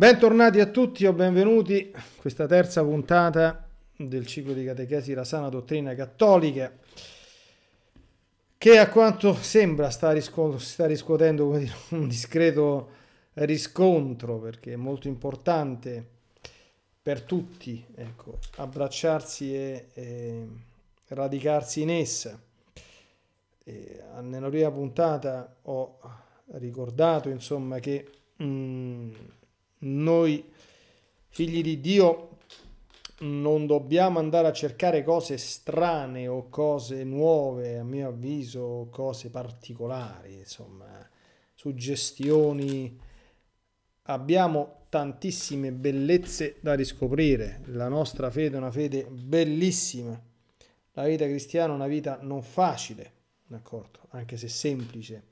Bentornati a tutti o benvenuti a questa terza puntata del ciclo di catechesi La sana dottrina cattolica che a quanto sembra sta, risco- sta riscuotendo dire, un discreto riscontro perché è molto importante per tutti ecco, abbracciarsi e, e, radicarsi in essa. E nella prima puntata ho ricordato insomma che... Mh, mm, noi figli di Dio non dobbiamo andare a cercare cose strane o cose nuove, a mio avviso, cose particolari, insomma, suggestioni. Abbiamo tantissime bellezze da riscoprire. La nostra fede è una fede bellissima. La vita cristiana è una vita non facile, d'accordo, anche se semplice,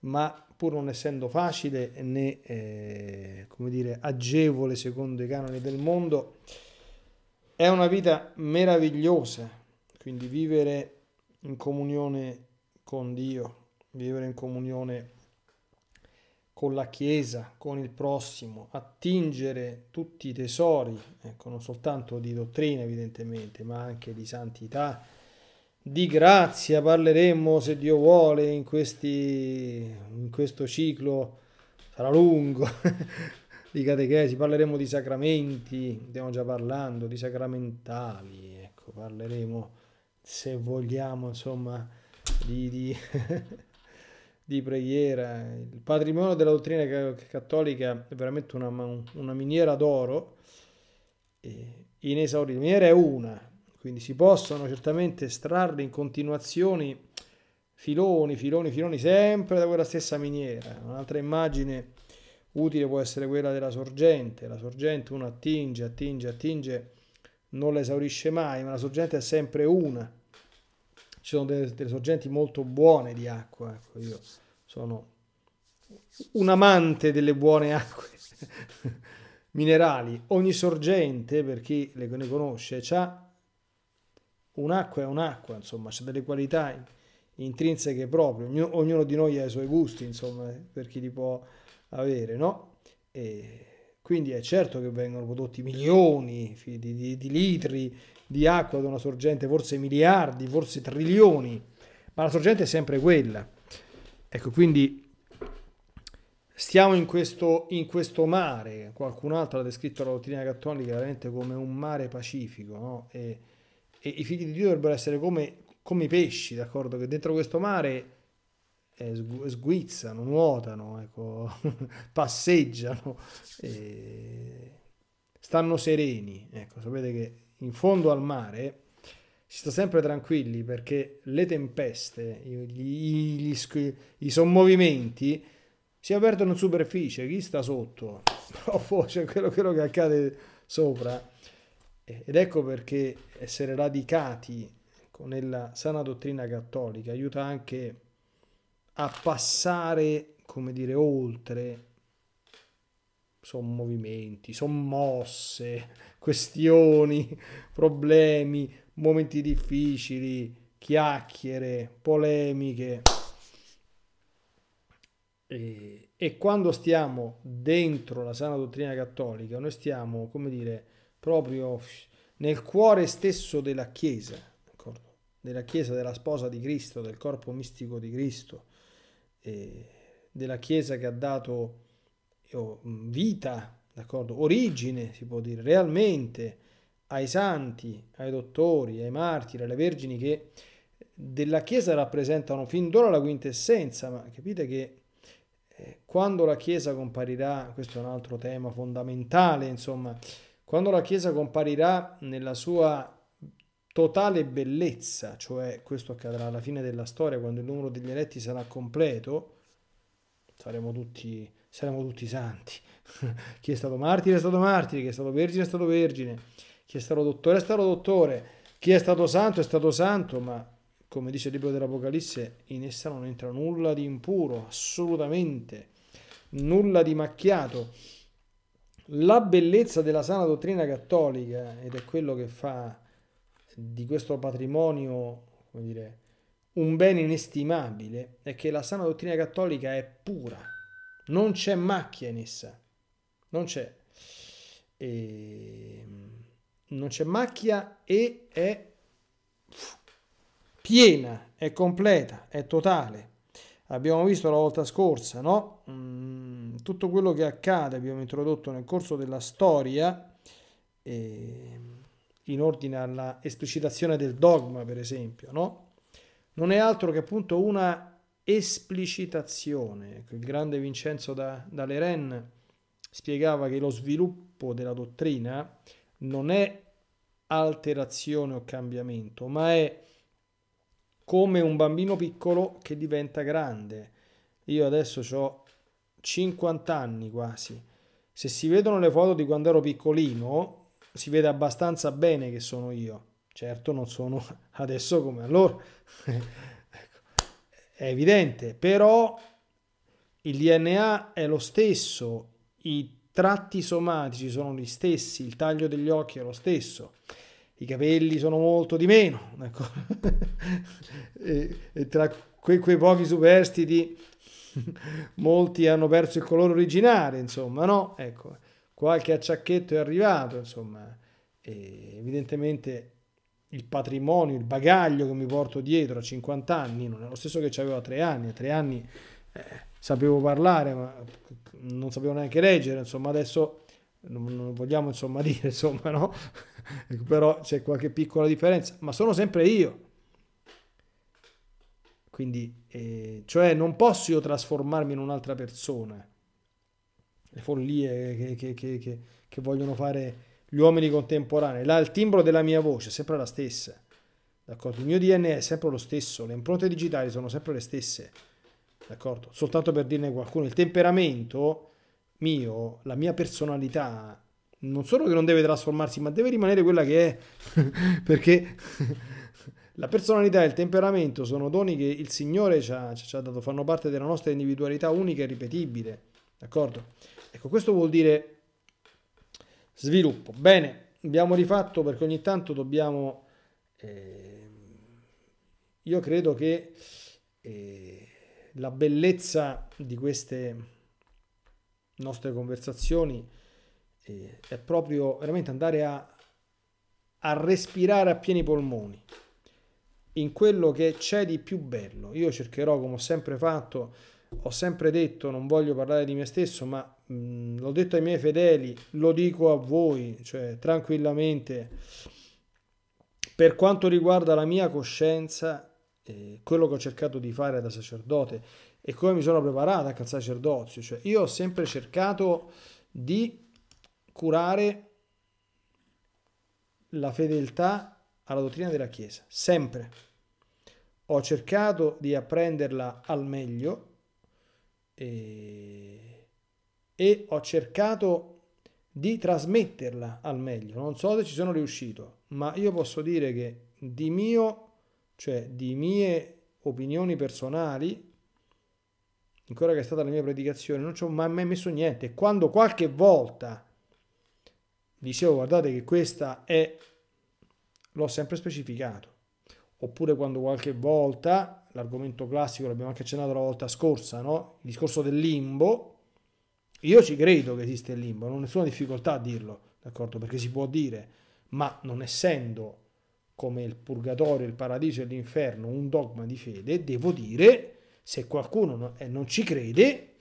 ma pur non essendo facile né eh, come dire, agevole secondo i canoni del mondo, è una vita meravigliosa, quindi vivere in comunione con Dio, vivere in comunione con la Chiesa, con il prossimo, attingere tutti i tesori, ecco, non soltanto di dottrina evidentemente, ma anche di santità, di grazia parleremo, se Dio vuole, in, questi, in questo ciclo, sarà lungo, di catechesi, parleremo di sacramenti, stiamo già parlando, di sacramentali, ecco, parleremo, se vogliamo, insomma, di, di, di preghiera. Il patrimonio della dottrina cattolica è veramente una, una miniera d'oro, inesauribile, miniera è una, quindi si possono certamente estrarre in continuazioni filoni, filoni, filoni sempre da quella stessa miniera. Un'altra immagine utile può essere quella della sorgente. La sorgente uno attinge, attinge, attinge, non la esaurisce mai, ma la sorgente è sempre una. Ci sono delle, delle sorgenti molto buone di acqua. Ecco, io sono un amante delle buone acque minerali. Ogni sorgente, per chi le ne conosce, ha un'acqua è un'acqua, insomma, c'è delle qualità intrinseche proprio, ognuno, ognuno, di noi ha i suoi gusti, insomma, per chi li può avere, no? E quindi è certo che vengono prodotti milioni di, di, di litri di acqua da una sorgente, forse miliardi, forse trilioni, ma la sorgente è sempre quella. Ecco, quindi stiamo in questo, in questo mare, qualcun altro ha descritto la dottrina cattolica veramente come un mare pacifico, no? E, e i figli di Dio dovrebbero essere come, come i pesci, d'accordo? Che dentro questo mare eh, sguizzano, nuotano, ecco, passeggiano, eh, stanno sereni. Ecco, sapete che in fondo al mare si sta sempre tranquilli perché le tempeste, gli, gli, gli, i sommovimenti si avvertono in superficie, chi sta sotto? Però poi c'è quello, quello che accade sopra ed ecco perché essere radicati nella sana dottrina cattolica aiuta anche a passare, come dire, oltre sommovimenti, sommosse, questioni, problemi, momenti difficili, chiacchiere, polemiche. E, e quando stiamo dentro la sana dottrina cattolica, noi stiamo, come dire, proprio nel cuore stesso della Chiesa, della Chiesa della sposa di Cristo, del corpo mistico di Cristo, della Chiesa che ha dato vita, d'accordo? origine, si può dire, realmente ai santi, ai dottori, ai martiri, alle vergini che della Chiesa rappresentano fin d'ora la quintessenza, ma capite che eh, quando la Chiesa comparirà, questo è un altro tema fondamentale, insomma, quando la Chiesa comparirà nella sua totale bellezza, cioè questo accadrà alla fine della storia, quando il numero degli eletti sarà completo, saremo tutti, saremo tutti santi. chi è stato martire è stato martire, chi è stato vergine è stato vergine, chi è stato dottore è stato dottore, chi è stato santo è stato santo, ma come dice il libro dell'Apocalisse, in essa non entra nulla di impuro, assolutamente, nulla di macchiato. La bellezza della sana dottrina cattolica, ed è quello che fa di questo patrimonio dire, un bene inestimabile, è che la sana dottrina cattolica è pura, non c'è macchia in essa, non c'è. E... Ehm, non c'è macchia e è piena, è completa, è totale. Abbiamo visto la volta scorsa, no? Mm, tutto quello che accade abbiamo introdotto nel corso della storia eh, in ordine alla esplicitazione del dogma, per esempio, no? Non è altro che appunto una esplicitazione. Ecco, il grande Vincenzo da, da Leren spiegava che lo sviluppo della dottrina non è alterazione o cambiamento, ma è come un bambino piccolo che diventa grande. Io adesso ho 50 anni quasi. Se si vedono le foto di quando ero piccolino, si vede abbastanza bene che sono io. Certo non sono adesso come allora. Ecco, è evidente, però il DNA è lo stesso, i tratti somatici sono gli stessi, il taglio degli occhi è lo stesso i capelli sono molto di meno, ecco. e, e tra quei, quei pochi superstiti molti hanno perso il colore originale, insomma, no? Ecco, qualche acciacchetto è arrivato, insomma, e evidentemente il patrimonio, il bagaglio che mi porto dietro a 50 anni non è lo stesso che avevo a 3 anni, a 3 anni eh, sapevo parlare, ma non sapevo neanche leggere, insomma, adesso non, vogliamo insomma dire, insomma, no? però c'è qualche piccola differenza, ma sono sempre io. Quindi, eh, cioè, non posso io trasformarmi in un'altra persona. Le follie che, che, che, che vogliono fare gli uomini contemporanei. Là il timbro della mia voce è sempre la stessa. D'accordo? Il mio DNA è sempre lo stesso, le impronte digitali sono sempre le stesse. D'accordo? Soltanto per dirne qualcuno, il temperamento mio, la mia personalità, non solo che non deve trasformarsi, ma deve rimanere quella che è, perché la personalità e il temperamento sono doni che il Signore ci ha, ci ha dato, fanno parte della nostra individualità unica e ripetibile, d'accordo? Ecco, questo vuol dire sviluppo. Bene, abbiamo rifatto perché ogni tanto dobbiamo... Eh, io credo che eh, la bellezza di queste nostre conversazioni eh, è proprio veramente andare a, a respirare a pieni polmoni in quello che c'è di più bello. Io cercherò, come ho sempre fatto, ho sempre detto, non voglio parlare di me stesso, ma mh, l'ho detto ai miei fedeli, lo dico a voi, cioè tranquillamente, per quanto riguarda la mia coscienza, eh, quello che ho cercato di fare da sacerdote e come mi sono preparata al sacerdozio. Cioè, io ho sempre cercato di curare la fedeltà alla dottrina della Chiesa, sempre. Ho cercato di apprenderla al meglio e, e ho cercato di trasmetterla al meglio. Non so se ci sono riuscito, ma io posso dire che di mio, cioè di mie opinioni personali, in quella che è stata la mia predicazione, non ci ho mai messo niente. Quando qualche volta dicevo guardate che questa è, l'ho sempre specificato, oppure quando qualche volta, l'argomento classico l'abbiamo anche accennato la volta scorsa, no? il discorso del limbo, io ci credo che esiste il limbo, non ho nessuna difficoltà a dirlo, d'accordo? Perché si può dire, ma non essendo come il purgatorio, il paradiso e l'inferno un dogma di fede, devo dire se qualcuno eh, non ci crede,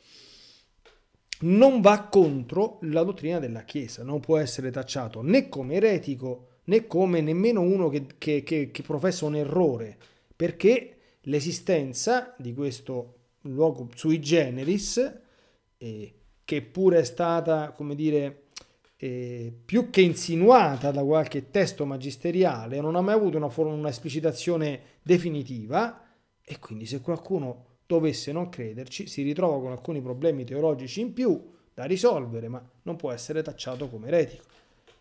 non va contro la dottrina della Chiesa, non può essere tacciato né come eretico né come nemmeno uno che, che, che, che professa un errore, perché l'esistenza di questo luogo sui generis, eh, che pure è stata, come dire, eh, più che insinuata da qualche testo magisteriale, non ha mai avuto una, una esplicitazione definitiva, e quindi se qualcuno dovesse non crederci, si ritrova con alcuni problemi teologici in più da risolvere, ma non può essere tacciato come eretico.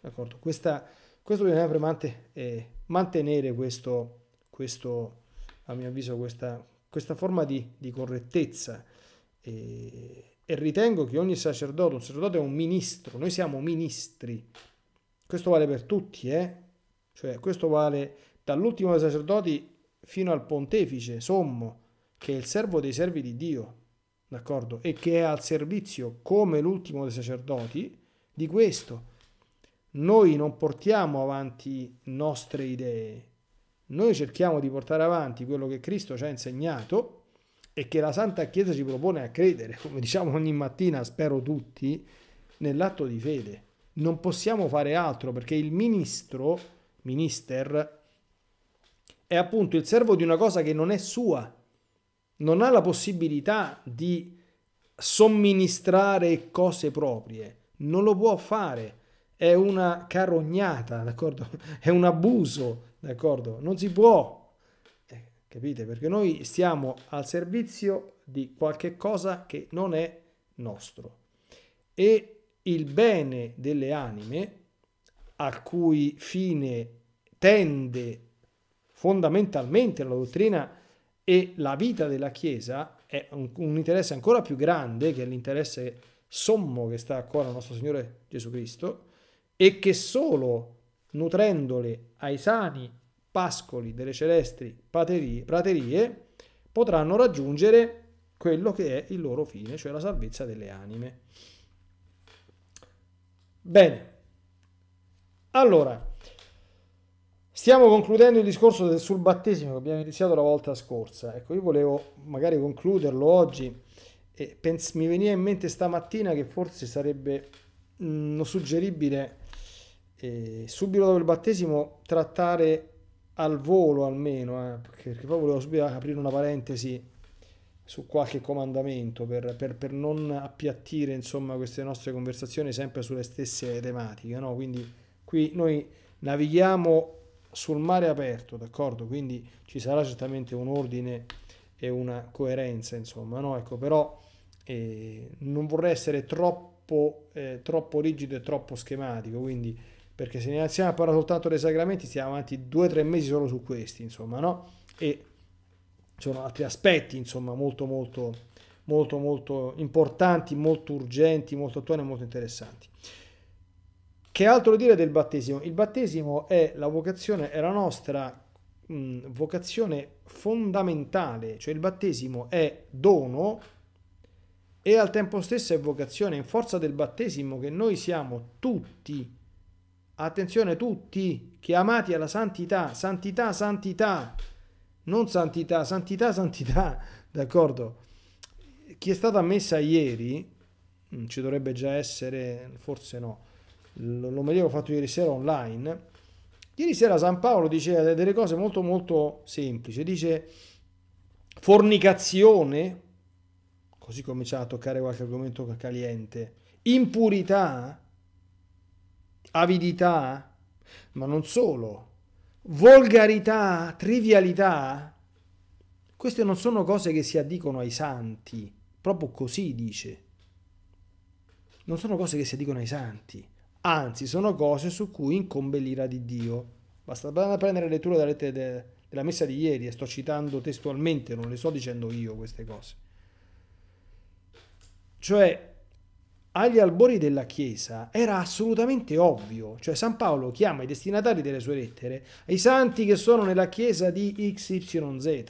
D'accordo? Questa, questo bisogna premante eh, mantenere questo, questo, a mio avviso, questa, questa forma di, di correttezza. Eh, e ritengo che ogni sacerdote, un sacerdote è un ministro, noi siamo ministri. Questo vale per tutti, eh? Cioè, questo vale dall'ultimo dei sacerdoti fino al pontefice sommo che è il servo dei servi di Dio, d'accordo? E che è al servizio, come l'ultimo dei sacerdoti, di questo. Noi non portiamo avanti nostre idee, noi cerchiamo di portare avanti quello che Cristo ci ha insegnato e che la Santa Chiesa ci propone a credere, come diciamo ogni mattina, spero tutti, nell'atto di fede. Non possiamo fare altro perché il ministro, minister, è appunto il servo di una cosa che non è sua, non ha la possibilità di somministrare cose proprie, non lo può fare, è una carognata, d'accordo? È un abuso, d'accordo? Non si può, eh, capite? Perché noi stiamo al servizio di qualche cosa che non è nostro. E il bene delle anime, a cui fine tende fondamentalmente la dottrina, e la vita della Chiesa è un, un interesse ancora più grande che è l'interesse sommo che sta a cuore al nostro Signore Gesù Cristo e che solo nutrendole ai sani pascoli delle celesti paterie, praterie potranno raggiungere quello che è il loro fine, cioè la salvezza delle anime. Bene, allora Stiamo concludendo il discorso del, sul battesimo che abbiamo iniziato la volta scorsa. Ecco, io volevo magari concluderlo oggi e pens- mi veniva in mente stamattina che forse sarebbe mh, mm, suggeribile eh, subito dopo il battesimo trattare al volo almeno, eh, perché, perché, poi volevo subito aprire una parentesi su qualche comandamento per, per, per non appiattire insomma, queste nostre conversazioni sempre sulle stesse tematiche. No? Quindi qui noi navighiamo sul mare aperto, d'accordo? Quindi ci sarà certamente un ordine e una coerenza, insomma, no? Ecco, però eh, non vorrei essere troppo, eh, troppo rigido e troppo schematico, quindi perché se ne iniziamo a parlare soltanto dei sacramenti stiamo avanti due o tre mesi solo su questi, insomma, no? E ci sono altri aspetti, insomma, molto, molto, molto, molto importanti, molto urgenti, molto attuali e molto interessanti. Che altro dire del battesimo? Il battesimo è la vocazione, è la nostra mh, vocazione fondamentale, cioè il battesimo è dono e al tempo stesso è vocazione, in forza del battesimo che noi siamo tutti, attenzione tutti, chiamati alla santità, santità, santità, non santità, santità, santità, d'accordo? Chi è stata ammessa ieri, ci dovrebbe già essere, forse no, l'omelia che fatto ieri sera online, ieri sera San Paolo diceva delle cose molto molto semplici, dice fornicazione, così comincia a toccare qualche argomento caliente, impurità, avidità, ma non solo, volgarità, trivialità, queste non sono cose che si addicono ai santi, proprio così dice. Non sono cose che si addicono ai santi anzi sono cose su cui incombe l'ira di Dio. Basta prendere lettura della, de, della messa di ieri e sto citando testualmente, non le sto dicendo io queste cose. Cioè, agli albori della Chiesa era assolutamente ovvio, cioè San Paolo chiama i destinatari delle sue lettere i santi che sono nella Chiesa di XYZ.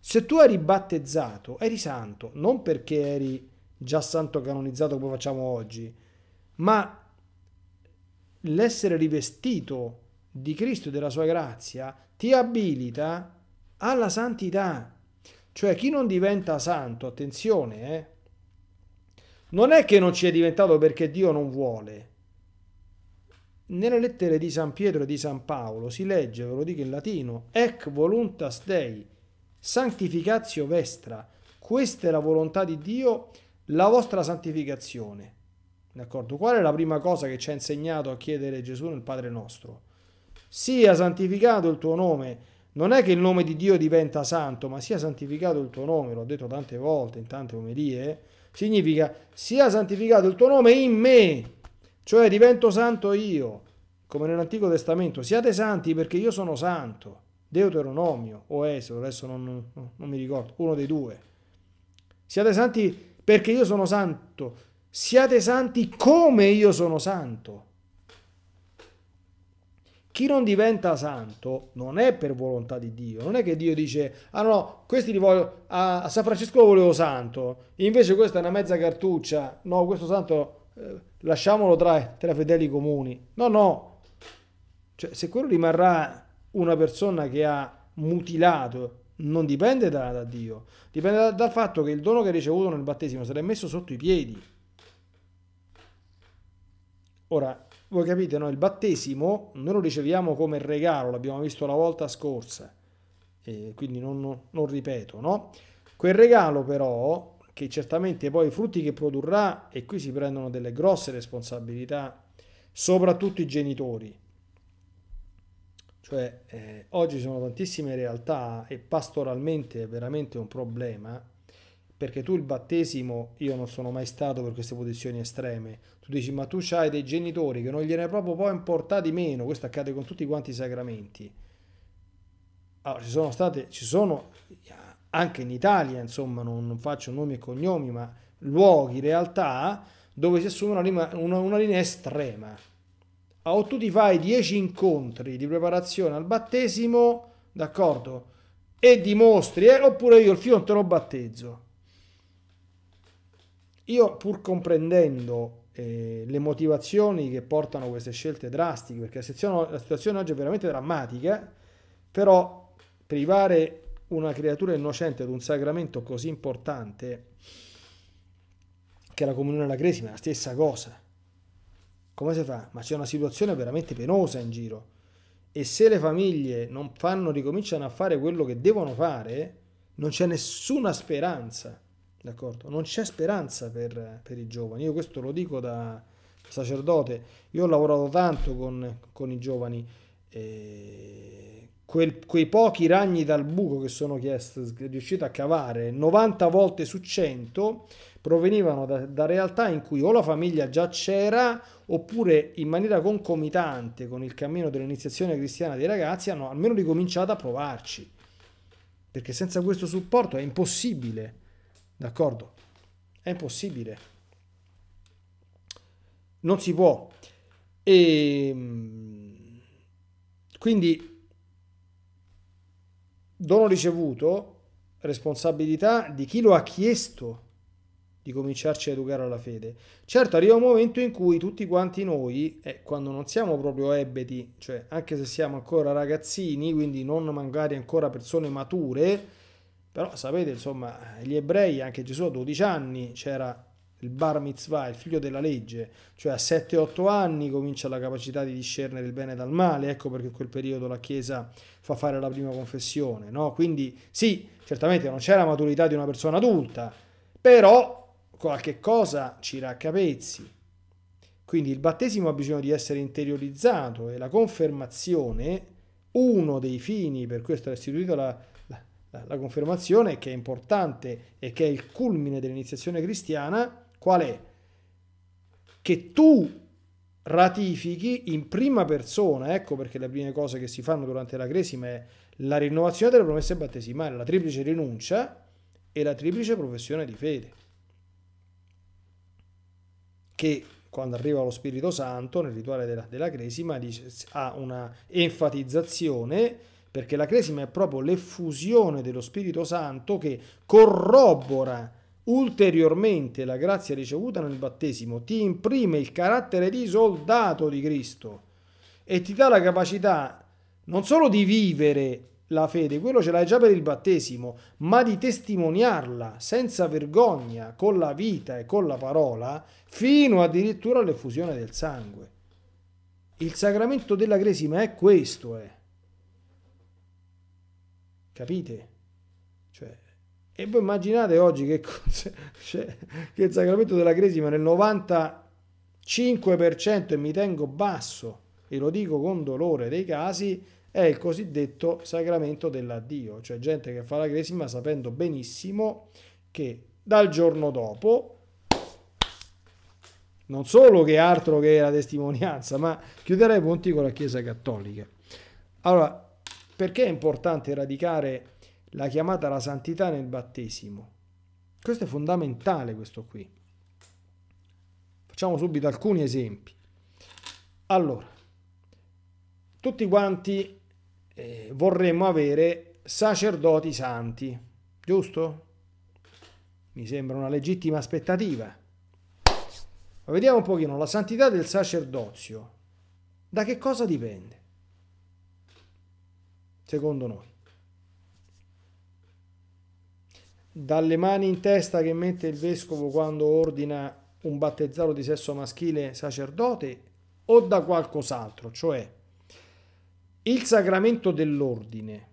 Se tu eri battezzato, eri santo, non perché eri già santo canonizzato come facciamo oggi, ma l'essere rivestito di Cristo e della sua grazia ti abilita alla santità. Cioè chi non diventa santo, attenzione, eh, non è che non ci è diventato perché Dio non vuole. Nelle lettere di San Pietro e di San Paolo si legge, ve lo dico in latino, ec voluntas Dei, santificatio vestra, questa è la volontà di Dio, la vostra santificazione. D'accordo? Qual è la prima cosa che ci ha insegnato a chiedere Gesù nel Padre nostro? Sia santificato il tuo nome. Non è che il nome di Dio diventa santo, ma sia santificato il tuo nome, l'ho detto tante volte in tante omelie, eh. significa sia santificato il tuo nome in me, cioè divento santo io, come nell'Antico Testamento, siate santi perché io sono santo, Deuteronomio o Esodo, adesso non, non, non mi ricordo, uno dei due. Siate santi perché io sono santo, Siate santi come io sono santo. Chi non diventa santo non è per volontà di Dio, non è che Dio dice, ah no, questi li voglio, a, San Francesco lo volevo santo, invece questa è una mezza cartuccia, no, questo santo eh, lasciamolo tra, tra fedeli comuni. No, no, cioè, se quello rimarrà una persona che ha mutilato, non dipende da, da Dio, dipende da, dal fatto che il dono che hai ricevuto nel battesimo sarà messo sotto i piedi. Ora, voi capite, no? il battesimo noi lo riceviamo come regalo, l'abbiamo visto la volta scorsa, eh, quindi non, non ripeto, no? Quel regalo però, che certamente poi i frutti che produrrà, e qui si prendono delle grosse responsabilità, soprattutto i genitori. Cioè, eh, oggi sono tantissime realtà e pastoralmente è veramente un problema perché tu il battesimo, io non sono mai stato per queste posizioni estreme, tu dici ma tu hai dei genitori che non gliene proprio poi importati meno, questo accade con tutti quanti i sacramenti. Allora, ci sono state, ci sono anche in Italia, insomma, non, non faccio nomi e cognomi, ma luoghi, realtà, dove si assume una, linea, una, una linea estrema. Ah, o tu ti fai 10 incontri di preparazione al battesimo, d'accordo, e dimostri, eh, oppure io il fio non te lo battezzo. Io pur comprendendo eh, le motivazioni che portano queste scelte drastiche, perché la situazione, la situazione oggi è veramente drammatica, però privare una creatura innocente ad un sacramento così importante che la comunione alla cresima è la stessa cosa. Come si fa? Ma c'è una situazione veramente penosa in giro. E se le famiglie non fanno, ricominciano a fare quello che devono fare, non c'è nessuna speranza D'accordo? Non c'è speranza per, per, i giovani. Io questo lo dico da sacerdote. Io ho lavorato tanto con, con i giovani. Eh, quel, quei pochi ragni dal buco che sono chiesti, riuscito a cavare 90 volte su 100 provenivano da, da realtà in cui o la famiglia già c'era oppure in maniera concomitante con il cammino dell'iniziazione cristiana dei ragazzi hanno almeno ricominciato a provarci perché senza questo supporto è impossibile D'accordo? È impossibile. Non si può. E ehm, quindi dono ricevuto, responsabilità di chi lo ha chiesto di cominciarci a educare alla fede. Certo, arriva un momento in cui tutti quanti noi, eh, quando non siamo proprio ebeti, cioè anche se siamo ancora ragazzini, quindi non magari ancora persone mature, però sapete, insomma, gli ebrei, anche Gesù a 12 anni c'era il bar mitzvah, il figlio della legge, cioè a 7-8 anni comincia la capacità di discernere il bene dal male, ecco perché in quel periodo la Chiesa fa fare la prima confessione, no? Quindi sì, certamente non c'è la maturità di una persona adulta, però qualche cosa ci raccapezzi. Quindi il battesimo ha bisogno di essere interiorizzato e la confermazione, uno dei fini per questo è istituita la la confermazione che è importante e che è il culmine dell'iniziazione cristiana, qual è? Che tu ratifichi in prima persona, ecco perché le prime cose che si fanno durante la cresima è la rinnovazione delle promesse battesimali, la triplice rinuncia e la triplice professione di fede. Che quando arriva lo Spirito Santo nel rituale della, della cresima dice, ha una enfatizzazione perché la Cresima è proprio l'effusione dello Spirito Santo che corrobora ulteriormente la grazia ricevuta nel battesimo, ti imprime il carattere di soldato di Cristo e ti dà la capacità non solo di vivere la fede, quello ce l'hai già per il battesimo, ma di testimoniarla senza vergogna con la vita e con la parola fino addirittura all'effusione del sangue. Il sacramento della Cresima è questo, eh. Capite? Cioè, e voi immaginate oggi che, cioè, che il sacramento della cresima nel 95%, e mi tengo basso, e lo dico con dolore dei casi, è il cosiddetto sacramento dell'addio, cioè gente che fa la cresima sapendo benissimo che dal giorno dopo non solo che altro che la testimonianza, ma chiuderei i ponti con la Chiesa Cattolica. Allora, perché è importante radicare la chiamata alla santità nel battesimo? Questo è fondamentale, questo qui. Facciamo subito alcuni esempi. Allora, tutti quanti eh, vorremmo avere sacerdoti santi, giusto? Mi sembra una legittima aspettativa. Ma vediamo un pochino la santità del sacerdozio. Da che cosa dipende? secondo noi. Dalle mani in testa che mette il vescovo quando ordina un battezzato di sesso maschile sacerdote o da qualcos'altro, cioè il sacramento dell'ordine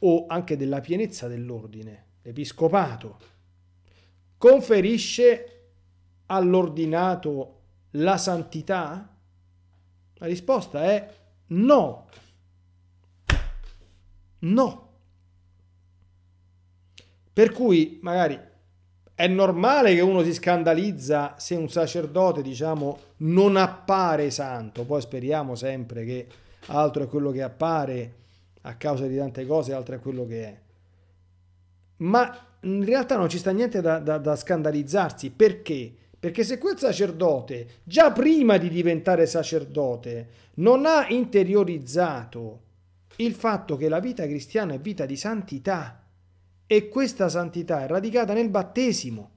o anche della pienezza dell'ordine, l'episcopato, conferisce all'ordinato la santità? La risposta è no. No. Per cui magari è normale che uno si scandalizza se un sacerdote, diciamo, non appare santo, poi speriamo sempre che altro è quello che appare a causa di tante cose, altro è quello che è. Ma in realtà non ci sta niente da, da, da scandalizzarsi, perché? Perché se quel sacerdote, già prima di diventare sacerdote, non ha interiorizzato il fatto che la vita cristiana è vita di santità e questa santità è radicata nel battesimo.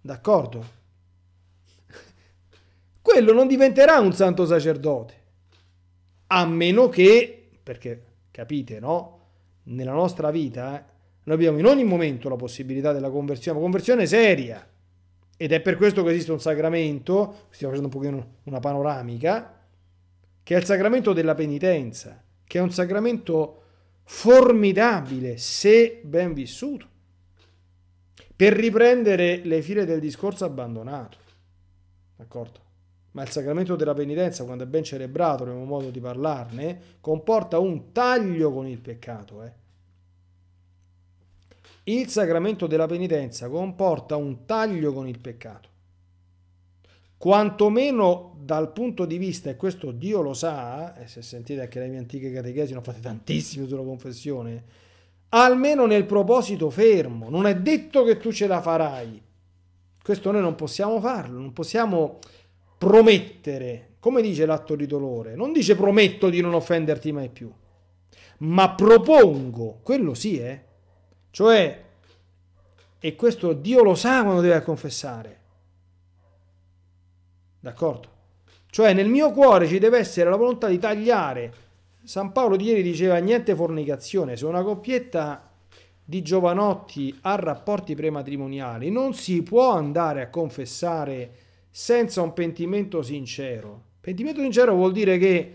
D'accordo? Quello non diventerà un santo sacerdote, a meno che, perché capite, no? Nella nostra vita eh, noi abbiamo in ogni momento la possibilità della conversione, ma conversione seria. Ed è per questo che esiste un sacramento, stiamo facendo un pochino una panoramica, che è il sacramento della penitenza, che è un sacramento formidabile se ben vissuto, per riprendere le file del discorso abbandonato. D'accordo? Ma il sacramento della penitenza, quando è ben celebrato, abbiamo modo di parlarne, comporta un taglio con il peccato. Eh? Il sacramento della penitenza comporta un taglio con il peccato quantomeno dal punto di vista, e questo Dio lo sa, e se sentite anche le mie antiche catechesi, ne ho fatte tantissime sulla confessione, almeno nel proposito fermo, non è detto che tu ce la farai. Questo noi non possiamo farlo, non possiamo promettere, come dice l'atto di dolore, non dice prometto di non offenderti mai più, ma propongo, quello sì, eh? cioè, e questo Dio lo sa quando deve confessare D'accordo? Cioè nel mio cuore ci deve essere la volontà di tagliare. San Paolo di ieri diceva niente fornicazione, se una coppietta di giovanotti ha rapporti prematrimoniali non si può andare a confessare senza un pentimento sincero. Pentimento sincero vuol dire che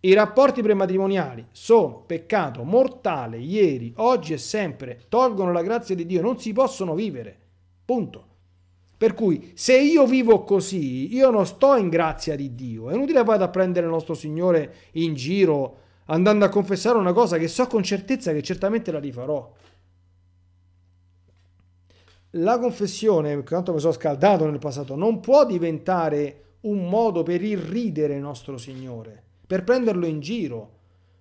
i rapporti prematrimoniali sono peccato mortale ieri, oggi e sempre, tolgono la grazia di Dio, non si possono vivere. Punto. Per cui se io vivo così, io non sto in grazia di Dio. È inutile vado a prendere il nostro Signore in giro andando a confessare una cosa che so con certezza che certamente la rifarò. La confessione, per quanto mi sono scaldato nel passato, non può diventare un modo per irridere il nostro Signore, per prenderlo in giro,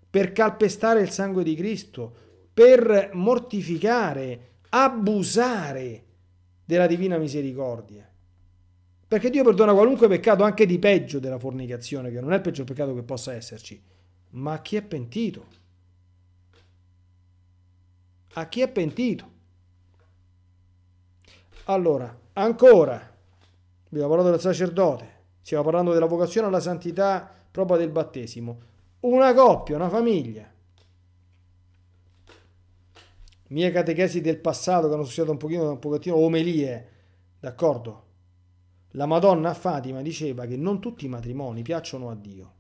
per calpestare il sangue di Cristo, per mortificare, abusare della divina misericordia. Perché Dio perdona qualunque peccato, anche di peggio della fornicazione, che non è il peggior peccato che possa esserci, ma a chi è pentito. A chi è pentito. Allora, ancora, abbiamo parlato del sacerdote, stiamo parlando della vocazione alla santità propria del battesimo. Una coppia, una famiglia mie catechesi del passato che hanno suscitato un pochino, un pochettino omelie, d'accordo? La Madonna a Fatima diceva che non tutti i matrimoni piacciono a Dio.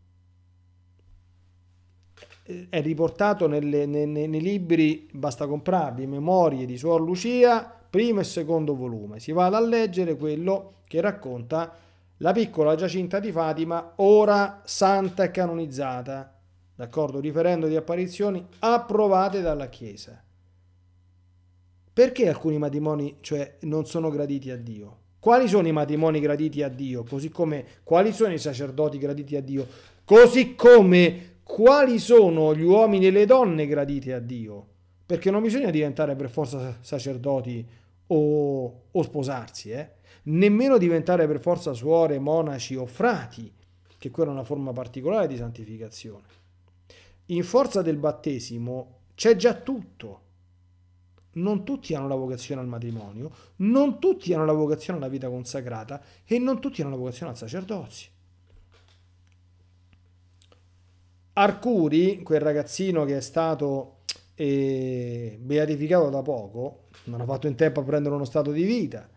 Eh, è riportato nelle, nei, nei libri, basta comprarli, Memorie di Suor Lucia, primo e secondo volume. Si va a leggere quello che racconta la piccola Giacinta di Fatima, ora santa e canonizzata, d'accordo? Riferendo di apparizioni approvate dalla Chiesa. Perché alcuni matrimoni cioè, non sono graditi a Dio? Quali sono i matrimoni graditi a Dio? Così come quali sono i sacerdoti graditi a Dio? Così come quali sono gli uomini e le donne graditi a Dio? Perché non bisogna diventare per forza sacerdoti o, o sposarsi, eh? nemmeno diventare per forza suore, monaci o frati, che quella è una forma particolare di santificazione. In forza del battesimo c'è già tutto non tutti hanno la vocazione al matrimonio, non tutti hanno la vocazione alla vita consacrata e non tutti hanno la vocazione al sacerdozio. Arcuri, quel ragazzino che è stato eh, beatificato da poco, non ha fatto in tempo a prendere uno stato di vita.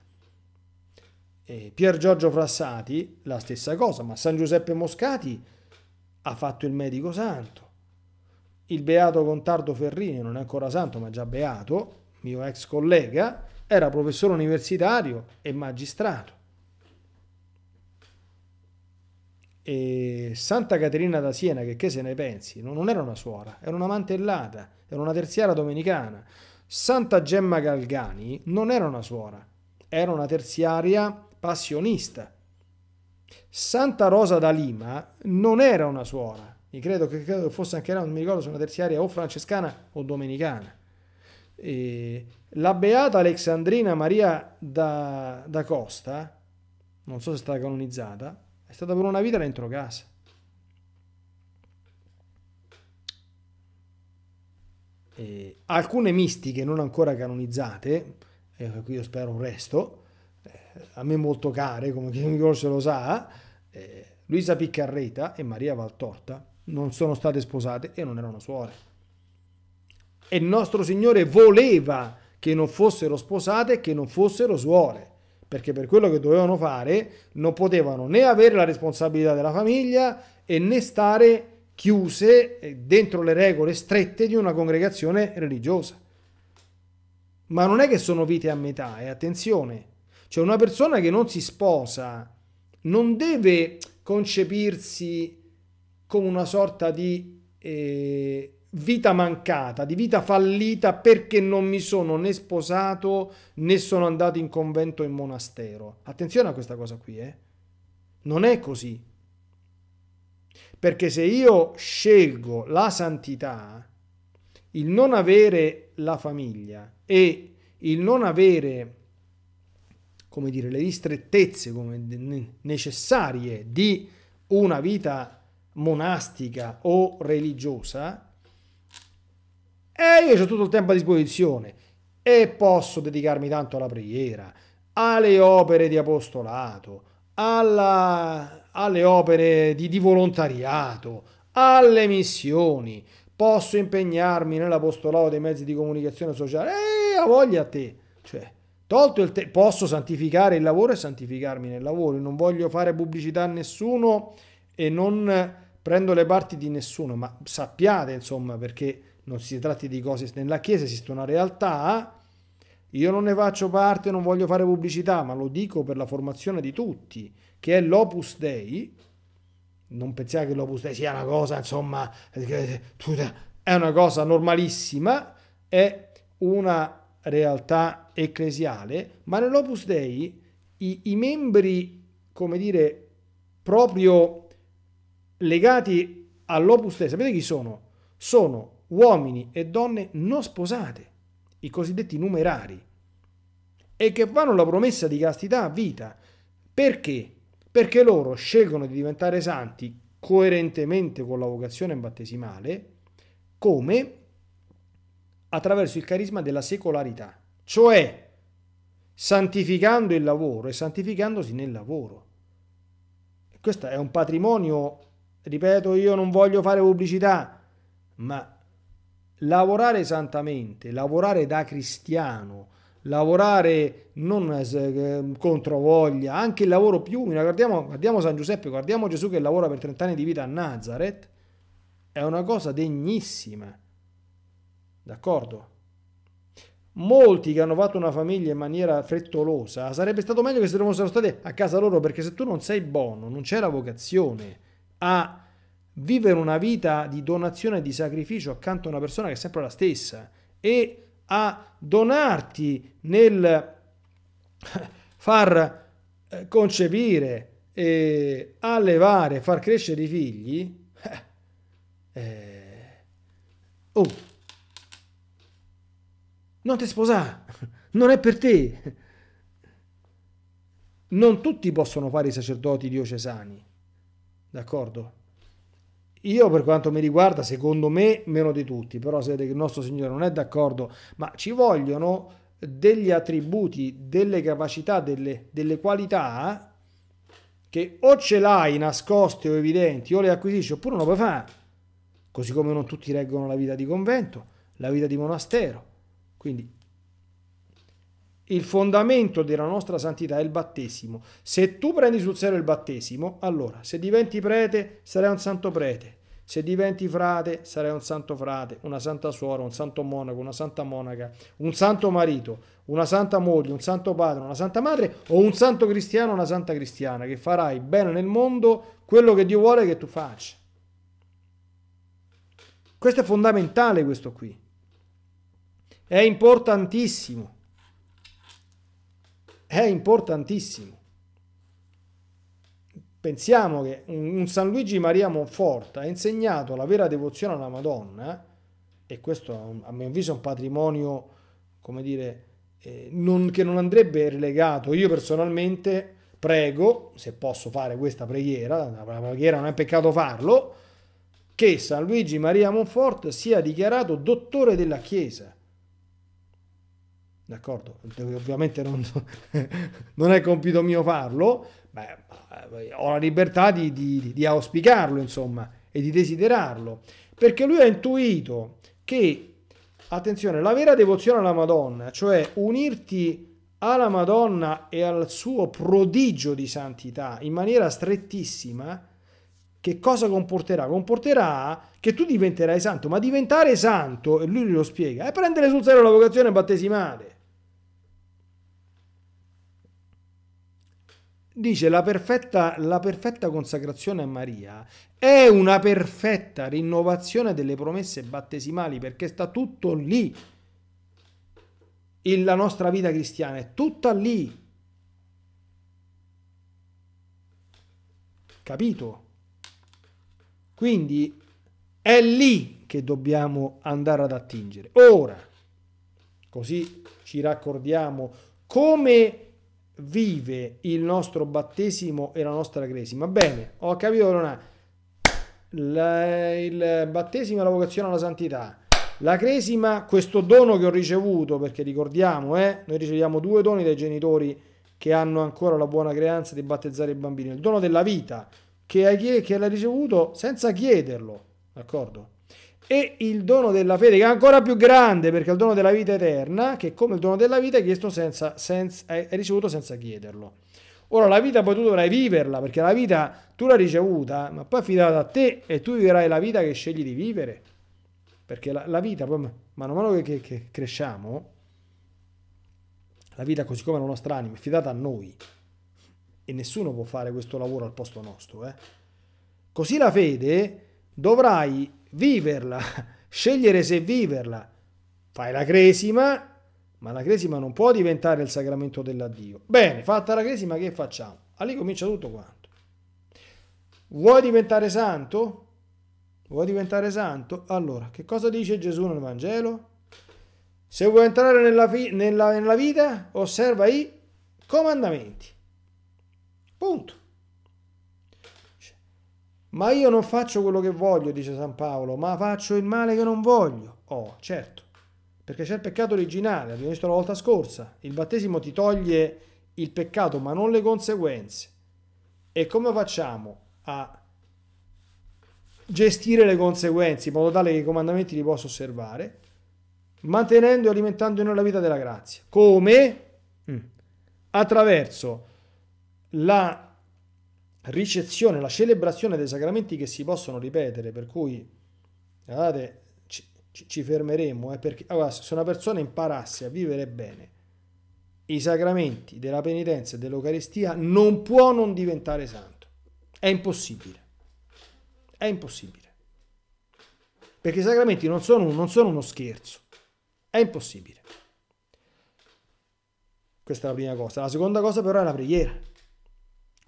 Eh, Pier Giorgio Frassati, la stessa cosa, ma San Giuseppe Moscati ha fatto il medico santo. Il beato Contardo Ferrini non è ancora santo, ma già beato, mio ex collega, era professore universitario e magistrato. E Santa Caterina da Siena, che, che se ne pensi, non, era una suora, era una mantellata, era una terziara domenicana. Santa Gemma Galgani non era una suora, era una terziaria passionista. Santa Rosa da Lima non era una suora, e credo che fosse anche là, non mi ricordo se una terziaria o francescana o domenicana. Eh, la beata Alexandrina Maria da, da, Costa, non so se è stata canonizzata, è stata per una vita dentro casa. Eh, alcune mistiche non ancora canonizzate, eh, qui io spero un resto, eh, a me molto care, come chi mi conosce lo sa, eh, Luisa Piccarreta e Maria Valtorta non sono state sposate e non erano suore e il nostro Signore voleva che non fossero sposate e che non fossero suore, perché per quello che dovevano fare non potevano né avere la responsabilità della famiglia e né stare chiuse eh, dentro le regole strette di una congregazione religiosa. Ma non è che sono vite a metà, e eh? attenzione, cioè una persona che non si sposa non deve concepirsi come una sorta di... Eh, vita mancata, di vita fallita perché non mi sono né sposato né sono andato in convento o in monastero. Attenzione a questa cosa qui, eh. Non è così. Perché se io scelgo la santità, il non avere la famiglia e il non avere come dire, le ristrettezze necessarie di una vita monastica o religiosa, e eh, io ho tutto il tempo a disposizione e posso dedicarmi tanto alla preghiera, alle opere di apostolato, alla, alle opere di, di volontariato, alle missioni, posso impegnarmi nell'apostolato dei mezzi di comunicazione sociale. E eh, a voglia a te, cioè, tolto il te, posso santificare il lavoro e santificarmi nel lavoro. Non voglio fare pubblicità a nessuno e non prendo le parti di nessuno, ma sappiate, insomma, perché non si tratti di cose nella Chiesa, esiste una realtà, io non ne faccio parte, non voglio fare pubblicità, ma lo dico per la formazione di tutti, che è l'Opus Dei, non pensiate che l'Opus Dei sia una cosa, insomma, è una cosa normalissima, è una realtà ecclesiale, ma nell'Opus Dei i, i membri, come dire, proprio legati all'Opus Dei, sapete chi sono? Sono uomini e donne non sposate, i cosiddetti numerari, e che fanno la promessa di castità a vita. Perché? Perché loro scelgono di diventare santi coerentemente con la vocazione battesimale, come attraverso il carisma della secolarità, cioè santificando il lavoro e santificandosi nel lavoro. Questo è un patrimonio, ripeto, io non voglio fare pubblicità, ma lavorare santamente, lavorare da cristiano, lavorare non eh, ehm, contro voglia, anche il lavoro più umile. Guardiamo, guardiamo, San Giuseppe, guardiamo Gesù che lavora per 30 anni di vita a Nazareth, è una cosa degnissima. D'accordo? Molti che hanno fatto una famiglia in maniera frettolosa, sarebbe stato meglio che si ne fossero stati a casa loro, perché se tu non sei buono, non c'è la vocazione a vivere una vita di donazione e di sacrificio accanto a una persona che è sempre la stessa e a donarti nel far eh, concepire, eh, allevare, far crescere i figli, eh, oh, non ti sposare, non è per te. Non tutti possono fare i sacerdoti diocesani, d'accordo? Io per quanto mi riguarda, secondo me, meno di tutti, però se vedete che il nostro Signore non è d'accordo, ma ci vogliono degli attributi, delle capacità, delle, delle qualità che o ce l'hai nascoste o evidenti, o le acquisisci oppure non lo puoi fare. Così come non tutti reggono la vita di convento, la vita di monastero. Quindi il fondamento della nostra santità è il battesimo. Se tu prendi sul serio il battesimo, allora se diventi prete sarai un santo prete, se diventi frate sarai un santo frate, una santa suora, un santo monaco, una santa monaca, un santo marito, una santa moglie, un santo padre, una santa madre o un santo cristiano, una santa cristiana, che farai bene nel mondo quello che Dio vuole che tu faccia. Questo è fondamentale questo qui. È importantissimo è importantissimo. Pensiamo che un San Luigi Maria Monfort ha insegnato la vera devozione alla Madonna, eh, e questo a mio avviso è un patrimonio, come dire, eh, non, che non andrebbe relegato. Io personalmente prego, se posso fare questa preghiera, la preghiera non è peccato farlo, che San Luigi Maria Monfort sia dichiarato dottore della Chiesa d'accordo? Ovviamente non, non, è compito mio farlo, ma eh, ho la libertà di, di, di auspicarlo, insomma, e di desiderarlo, perché lui ha intuito che, attenzione, la vera devozione alla Madonna, cioè unirti alla Madonna e al suo prodigio di santità in maniera strettissima, che cosa comporterà? Comporterà che tu diventerai santo, ma diventare santo, e lui lo spiega, è prendere sul serio la vocazione battesimale. dice la perfetta, la perfetta consacrazione a Maria è una perfetta rinnovazione delle promesse battesimali perché sta tutto lì. la nostra vita cristiana è tutta lì. Capito? Quindi è lì che dobbiamo andare ad attingere. Ora, così ci raccordiamo come vive il nostro battesimo e la nostra cresima. Bene, ho capito Leonardo. La, il battesimo e la vocazione alla santità. La cresima, questo dono che ho ricevuto, perché ricordiamo, eh, noi riceviamo due doni dai genitori che hanno ancora la buona creanza di battezzare i bambini, il dono della vita che, hai, che l'hai ricevuto senza chiederlo, d'accordo? e il dono della fede che è ancora più grande perché è il dono della vita eterna che come il dono della vita è, chiesto senza, senza, è ricevuto senza chiederlo. Ora la vita poi tu dovrai viverla perché la vita tu l'hai ricevuta ma poi è affidata a te e tu vivrai la vita che scegli di vivere perché la, la vita poi mano a mano che, che, che cresciamo la vita così come la nostra anima è affidata a noi e nessuno può fare questo lavoro al posto nostro eh? così la fede dovrai viverla, scegliere se viverla. Fai la cresima, ma la cresima non può diventare il sacramento dell'addio. Bene, fatta la cresima, che facciamo? Ah, lì comincia tutto quanto. Vuoi diventare santo? Vuoi diventare santo? Allora, che cosa dice Gesù nel Vangelo? Se vuoi entrare nella, nella, nella vita, osserva i comandamenti. Punto. Ma io non faccio quello che voglio, dice San Paolo, ma faccio il male che non voglio. Oh, certo, perché c'è il peccato originale, l'abbiamo visto la volta scorsa. Il battesimo ti toglie il peccato, ma non le conseguenze. E come facciamo a gestire le conseguenze in modo tale che i comandamenti li possa osservare? Mantenendo e alimentando in noi la vita della grazia. Come? Mm. Attraverso la ricezione, la celebrazione dei sacramenti che si possono ripetere, per cui guardate, ci, ci fermeremo, eh, perché allora, se una persona imparasse a vivere bene i sacramenti della penitenza e dell'Eucaristia, non può non diventare santo. È impossibile. È impossibile. Perché i sacramenti non sono, non sono uno scherzo. È impossibile. Questa è la prima cosa. La seconda cosa però è la preghiera.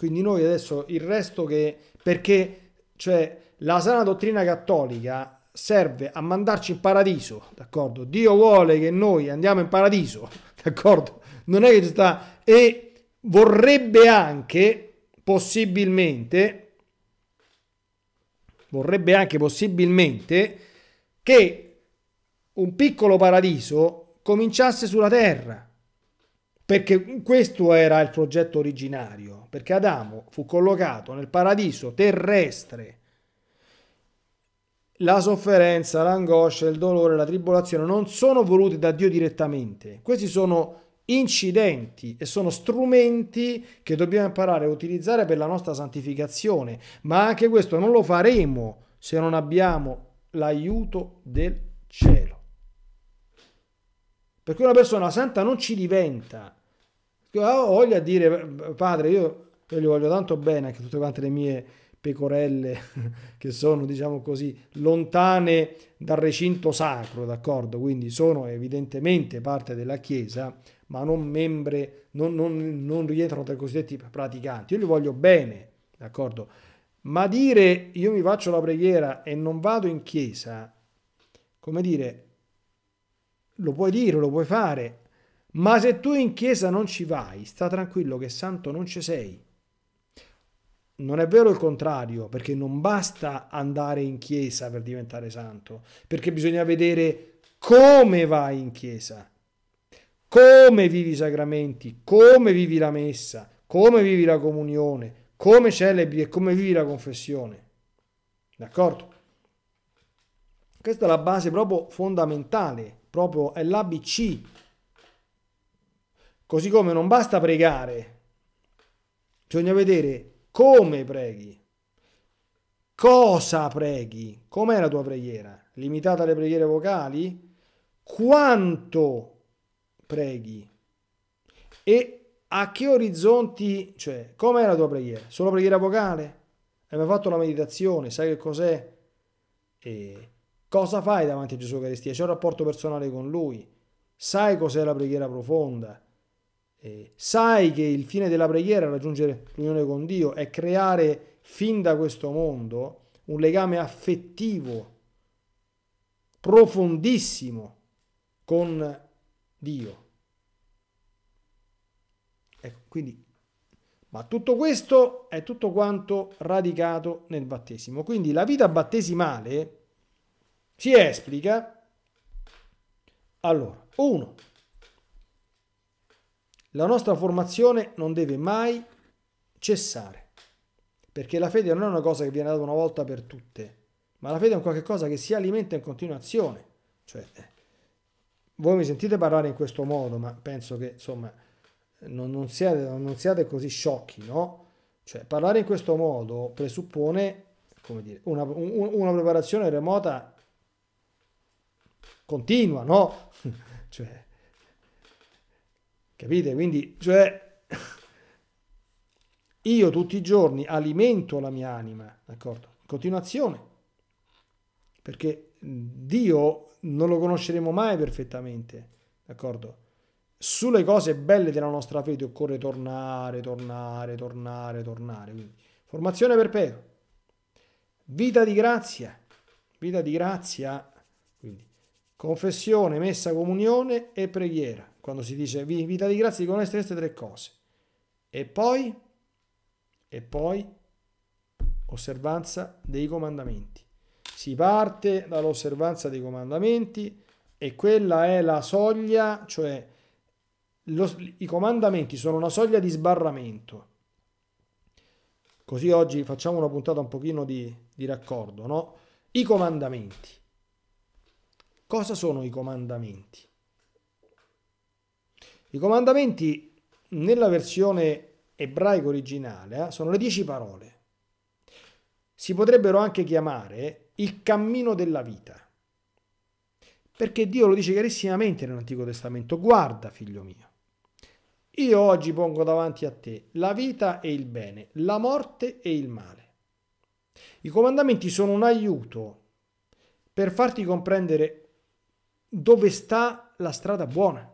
Quindi noi adesso il resto che... perché cioè la sana dottrina cattolica serve a mandarci in paradiso, d'accordo? Dio vuole che noi andiamo in paradiso, d'accordo? Non è che ci sta... E vorrebbe anche, possibilmente, vorrebbe anche possibilmente che un piccolo paradiso cominciasse sulla terra. Perché questo era il progetto originario, perché Adamo fu collocato nel paradiso terrestre. La sofferenza, l'angoscia, il dolore, la tribolazione non sono voluti da Dio direttamente. Questi sono incidenti e sono strumenti che dobbiamo imparare a utilizzare per la nostra santificazione, ma anche questo non lo faremo se non abbiamo l'aiuto del cielo. Per cui una persona santa non ci diventa. Ha voglia di dire, padre, io, io gli voglio tanto bene, anche tutte quante le mie pecorelle che sono, diciamo così, lontane dal recinto sacro, d'accordo? Quindi sono evidentemente parte della Chiesa, ma non membre, non, non, non rientrano tra i cosiddetti praticanti. Io li voglio bene, d'accordo? Ma dire io mi faccio la preghiera e non vado in chiesa, come dire, lo puoi dire, lo puoi fare, ma se tu in chiesa non ci vai, sta tranquillo che santo non ci sei. Non è vero il contrario, perché non basta andare in chiesa per diventare santo, perché bisogna vedere come vai in chiesa, come vivi i sacramenti, come vivi la messa, come vivi la comunione, come celebri e come vivi la confessione. D'accordo? Questa è la base proprio fondamentale proprio è l'ABC. Così come non basta pregare, bisogna vedere come preghi, cosa preghi, com'è la tua preghiera, limitata alle preghiere vocali, quanto preghi e a che orizzonti, cioè com'è la tua preghiera, solo preghiera vocale? Hai mai fatto la meditazione? Sai che cos'è? E Cosa fai davanti a Gesù Eucaristia? C'è un rapporto personale con Lui. Sai cos'è la preghiera profonda. Eh, sai che il fine della preghiera è raggiungere l'unione con Dio, è creare fin da questo mondo un legame affettivo, profondissimo con Dio. Ecco, quindi, ma tutto questo è tutto quanto radicato nel battesimo. Quindi la vita battesimale si esplica, allora, uno, la nostra formazione non deve mai cessare, perché la fede non è una cosa che viene data una volta per tutte, ma la fede è un qualche che si alimenta in continuazione. Cioè, eh, voi mi sentite parlare in questo modo, ma penso che insomma non, non, siate, non siate, così sciocchi, no? Cioè, parlare in questo modo presuppone come dire, una, una preparazione remota continua, no? cioè, capite? Quindi, cioè, io tutti i giorni alimento la mia anima, d'accordo? In continuazione, perché Dio non lo conosceremo mai perfettamente, d'accordo? Sulle cose belle della nostra fede occorre tornare, tornare, tornare, tornare. Quindi, formazione perpetua, vita di grazia, vita di grazia, quindi confessione, messa, comunione e preghiera, quando si dice vita di grazia di conoscere queste tre cose. E poi, e poi, osservanza dei comandamenti. Si parte dall'osservanza dei comandamenti e quella è la soglia, cioè lo, i comandamenti sono una soglia di sbarramento. Così oggi facciamo una puntata un pochino di, di raccordo, no? I comandamenti Cosa sono i comandamenti? I comandamenti nella versione ebraico originale eh, sono le dieci parole. Si potrebbero anche chiamare il cammino della vita. Perché Dio lo dice chiarissimamente nell'Antico Testamento, guarda figlio mio, io oggi pongo davanti a te la vita e il bene, la morte e il male. I comandamenti sono un aiuto per farti comprendere dove sta la strada buona.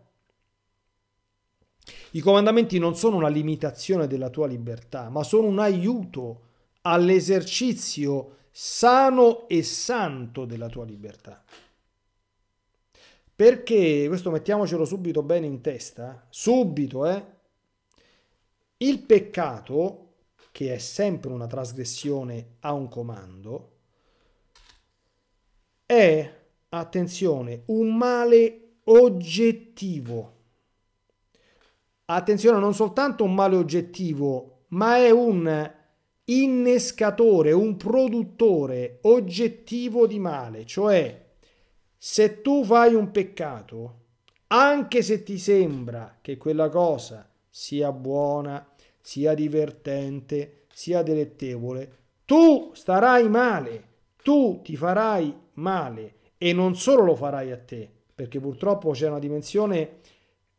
I comandamenti non sono una limitazione della tua libertà, ma sono un aiuto all'esercizio sano e santo della tua libertà. Perché, questo mettiamocelo subito bene in testa, subito, eh, il peccato, che è sempre una trasgressione a un comando, è attenzione, un male oggettivo. Attenzione, non soltanto un male oggettivo, ma è un innescatore, un produttore oggettivo di male, cioè se tu fai un peccato, anche se ti sembra che quella cosa sia buona, sia divertente, sia delettevole, tu starai male, tu ti farai male, e non solo lo farai a te, perché purtroppo c'è una dimensione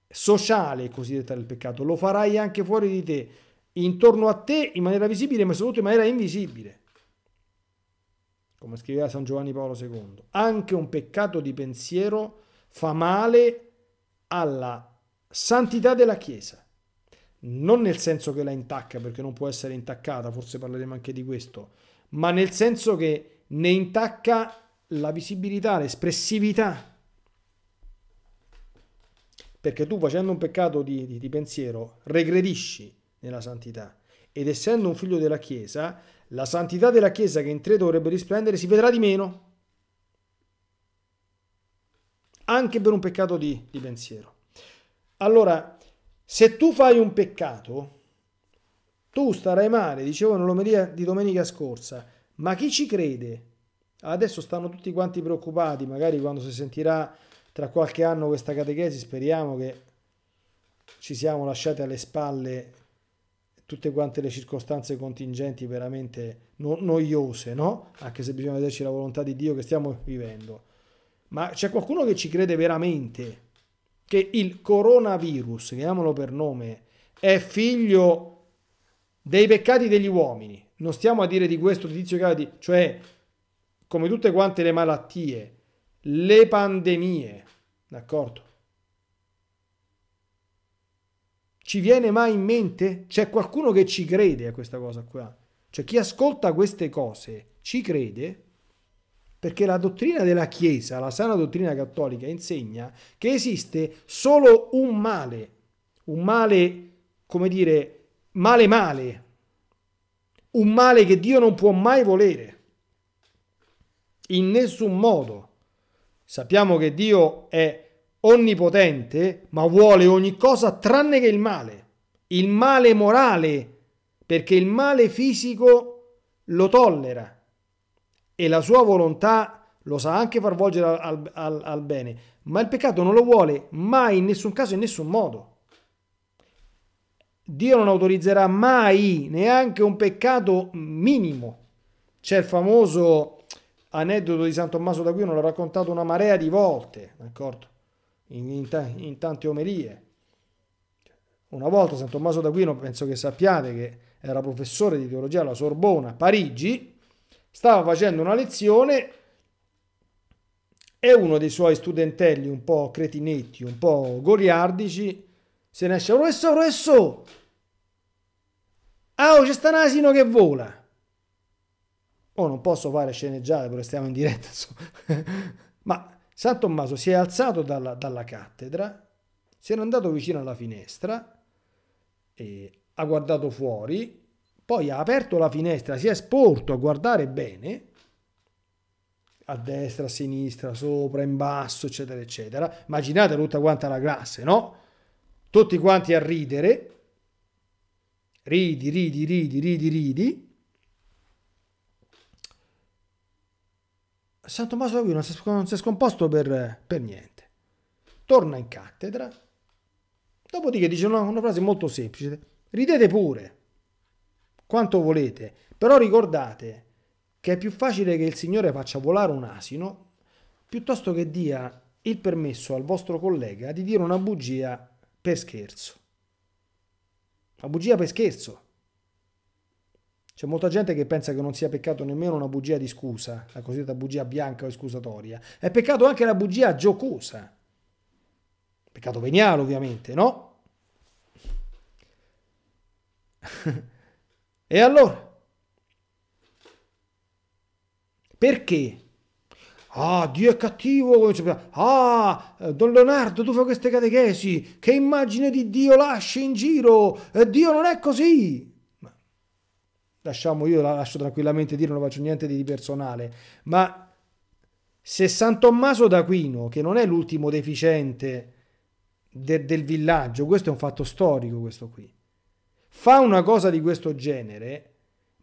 sociale cosiddetta del peccato, lo farai anche fuori di te, intorno a te in maniera visibile, ma soprattutto in maniera invisibile. Come scriveva San Giovanni Paolo II, anche un peccato di pensiero fa male alla santità della Chiesa. Non nel senso che la intacca, perché non può essere intaccata, forse parleremo anche di questo, ma nel senso che ne intacca la visibilità, l'espressività. Perché tu facendo un peccato di, di, di pensiero regredisci nella santità. Ed essendo un figlio della Chiesa, la santità della Chiesa che in te dovrebbe risplendere si vedrà di meno. Anche per un peccato di, di pensiero. Allora, se tu fai un peccato, tu starai male, dicevano l'omelia di domenica scorsa, ma chi ci crede Adesso stanno tutti quanti preoccupati, magari quando si sentirà tra qualche anno questa catechesi, speriamo che ci siamo lasciati alle spalle tutte quante le circostanze contingenti veramente no noiose, no? Anche se bisogna vederci la volontà di Dio che stiamo vivendo. Ma c'è qualcuno che ci crede veramente che il coronavirus, chiamiamolo per nome, è figlio dei peccati degli uomini. Non stiamo a dire di questo tizio cadi, cioè come tutte quante le malattie, le pandemie, d'accordo? Ci viene mai in mente? C'è qualcuno che ci crede a questa cosa qua? Cioè chi ascolta queste cose ci crede? Perché la dottrina della Chiesa, la sana dottrina cattolica, insegna che esiste solo un male, un male, come dire, male male, un male che Dio non può mai volere in nessun modo. Sappiamo che Dio è onnipotente, ma vuole ogni cosa tranne che il male, il male morale, perché il male fisico lo tollera e la sua volontà lo sa anche far volgere al, al, al bene, ma il peccato non lo vuole mai, in nessun caso, in nessun modo. Dio non autorizzerà mai neanche un peccato minimo. C'è il famoso aneddoto di San Tommaso d'Aquino l'ho raccontato una marea di volte, d'accordo? In, in, ta- in tante omerie. Cioè, una volta San Tommaso d'Aquino, penso che sappiate che era professore di teologia alla Sorbona a Parigi, stava facendo una lezione e uno dei suoi studentelli un po' cretinetti, un po' goliardici, se ne esce, professore, professore, ah, c'è sta un asino che vola. Oh, non posso fare sceneggiate, però stiamo in diretta. Ma San Tommaso si è alzato dalla, dalla cattedra, si era andato vicino alla finestra, e ha guardato fuori, poi ha aperto la finestra, si è sporto a guardare bene, a destra, a sinistra, sopra, in basso, eccetera, eccetera. Immaginate tutta quanta la classe, no? Tutti quanti a ridere. Ridi, ridi, ridi, ridi, ridi San Tommaso d'Aquino non si è scomposto per, per niente. Torna in cattedra, dopodiché dice una, una frase molto semplice, ridete pure, quanto volete, però ricordate che è più facile che il Signore faccia volare un asino piuttosto che dia il permesso al vostro collega di dire una bugia per scherzo. Una bugia per scherzo. C'è molta gente che pensa che non sia peccato nemmeno una bugia di scusa, la cosiddetta bugia bianca o scusatoria. È peccato anche la bugia giocosa. Peccato veniale, ovviamente, no? e allora? Perché? Ah, Dio è cattivo. Ah, eh, Don Leonardo, tu fai queste catechesi. Che immagine di Dio lasci in giro? Eh, Dio non è così lasciamo io, la lascio tranquillamente dire, non faccio niente di personale, ma se San Tommaso d'Aquino, che non è l'ultimo deficiente de, del villaggio, questo è un fatto storico, questo qui, fa una cosa di questo genere,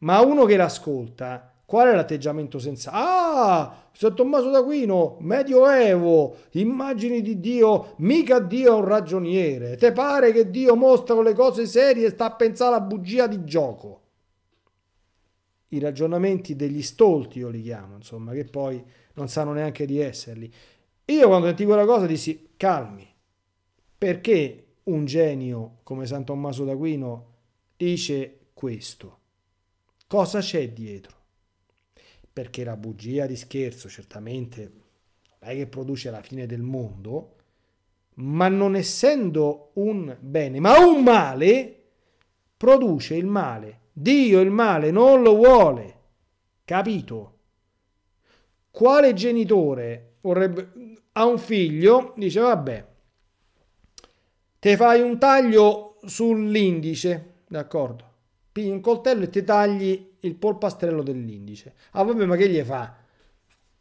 ma uno che l'ascolta, qual è l'atteggiamento senza... Ah, San Tommaso d'Aquino, medioevo, immagini di Dio, mica Dio è un ragioniere, te pare che Dio mostra le cose serie e sta a pensare alla bugia di gioco i ragionamenti degli stolti, io li chiamo, insomma, che poi non sanno neanche di esserli. Io quando sentivo quella cosa dissi, calmi, perché un genio come San Tommaso d'Aquino dice questo? Cosa c'è dietro? Perché la bugia di scherzo certamente non è che produce la fine del mondo, ma non essendo un bene, ma un male, produce il male Dio il male non lo vuole. Capito? Quale genitore vorrebbe, ha un figlio, dice vabbè, te fai un taglio sull'indice, d'accordo? Pigli un coltello e ti tagli il polpastrello dell'indice. Ah vabbè, ma che gli fa?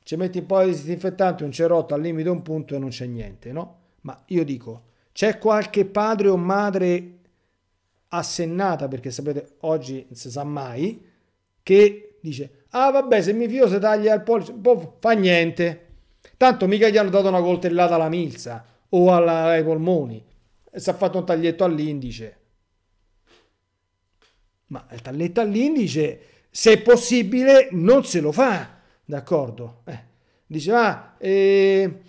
Ci metti un po' di disinfettante, un cerotto, al limite un punto e non c'è niente, no? Ma io dico, c'è qualche padre o madre assennata, perché sapete, oggi non si sa mai, che dice, ah vabbè, se mi fio se taglia il pollice, boh, fa niente. Tanto mica gli hanno dato una coltellata alla milza o alla, ai polmoni. E Si è fatto un taglietto all'indice. Ma il taglietto all'indice, se è possibile, non se lo fa, d'accordo? Eh. Dice, ah, eh,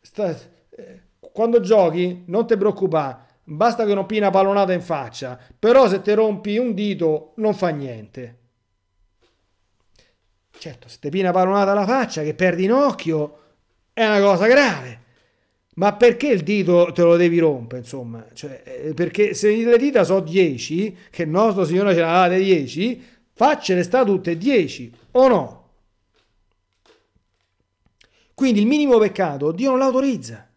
sta, eh, quando giochi non ti preoccupare, basta che non pina pallonata in faccia, però se te rompi un dito non fa niente. Certo, se te pina pallonata alla faccia che perdi un occhio è una cosa grave. Ma perché il dito te lo devi rompere, insomma? Cioè, eh, perché se le dita sono 10, che il nostro signore ce date 10, faccele sta tutte 10, o no? Quindi il minimo peccato Dio non l'autorizza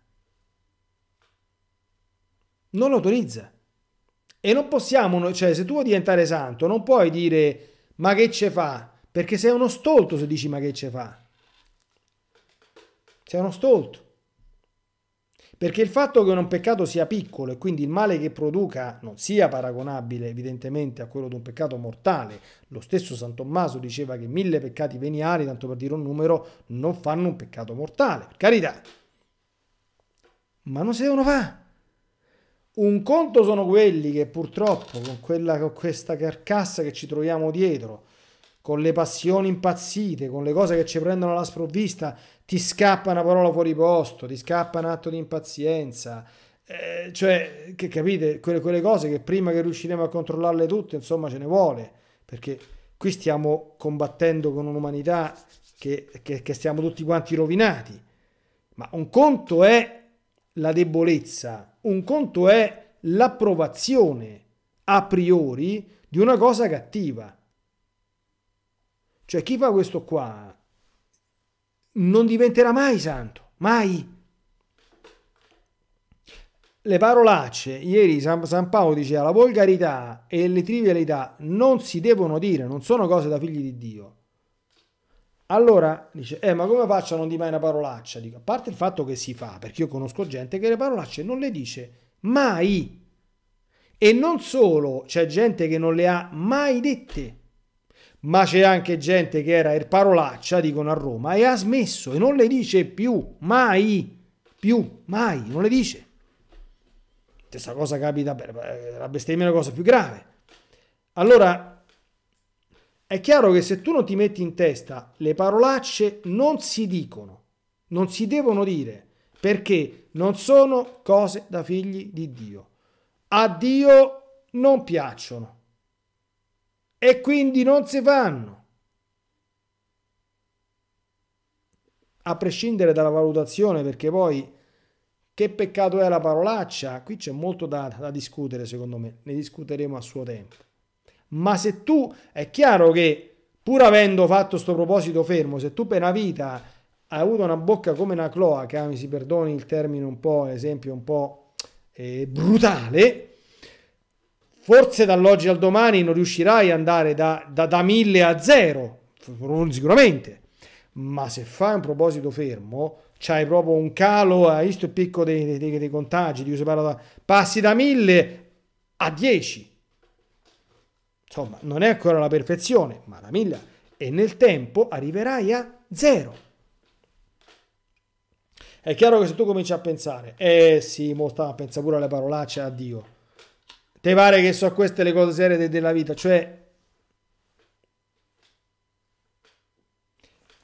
non lo autorizza. E non possiamo, cioè se tu vuoi diventare santo, non puoi dire ma che ce fa? Perché sei uno stolto se dici ma che ce fa? Sei uno stolto. Perché il fatto che un peccato sia piccolo e quindi il male che produca non sia paragonabile evidentemente a quello di un peccato mortale, lo stesso San Tommaso diceva che mille peccati veniali, tanto per dire un numero, non fanno un peccato mortale, per carità. Ma non si devono fare. Un conto sono quelli che purtroppo con, quella, con questa carcassa che ci troviamo dietro, con le passioni impazzite, con le cose che ci prendono alla sprovvista, ti scappa una parola fuori posto, ti scappa un atto di impazienza. Eh, cioè, che capite, quelle, quelle cose che prima che riusciremo a controllarle tutte, insomma, ce ne vuole, perché qui stiamo combattendo con un'umanità che, che, che stiamo tutti quanti rovinati. Ma un conto è la debolezza, un conto è l'approvazione a priori di una cosa cattiva. Cioè chi fa questo qua non diventerà mai santo, mai. Le parolacce, ieri San, San Paolo diceva la volgarità e le trivialità non si devono dire, non sono cose da figli di Dio. Allora dice, eh, ma come faccio a non dire mai una parolaccia? Dico, a parte il fatto che si fa, perché io conosco gente che le parolacce non le dice mai. E non solo, c'è gente che non le ha mai dette, ma c'è anche gente che era il parolaccia, dicono a Roma, e ha smesso e non le dice più, mai, più, mai, non le dice. Stessa cosa capita, la bestemmia è la cosa più grave. Allora è chiaro che se tu non ti metti in testa le parolacce non si dicono, non si devono dire, perché non sono cose da figli di Dio. A Dio non piacciono e quindi non si fanno. A prescindere dalla valutazione, perché poi che peccato è la parolaccia, qui c'è molto da, da discutere secondo me, ne discuteremo a suo tempo ma se tu è chiaro che pur avendo fatto sto proposito fermo, se tu per una vita hai avuto una bocca come una cloaca, mi si perdoni il termine un po', esempio un po' eh, brutale, forse dall'oggi al domani non riuscirai ad andare da, da, da 1000 a zero sicuramente, ma se fai un proposito fermo, c'hai proprio un calo, hai visto il picco dei, dei, dei contagi, di cui si parla, passi da 1000 a 10 Insomma, non è ancora la perfezione, ma la miglia e nel tempo arriverai a zero. È chiaro che se tu cominci a pensare, eh sì, mo sta, pensa pure alle parolacce, addio. Te pare che so queste le cose serie della vita, cioè...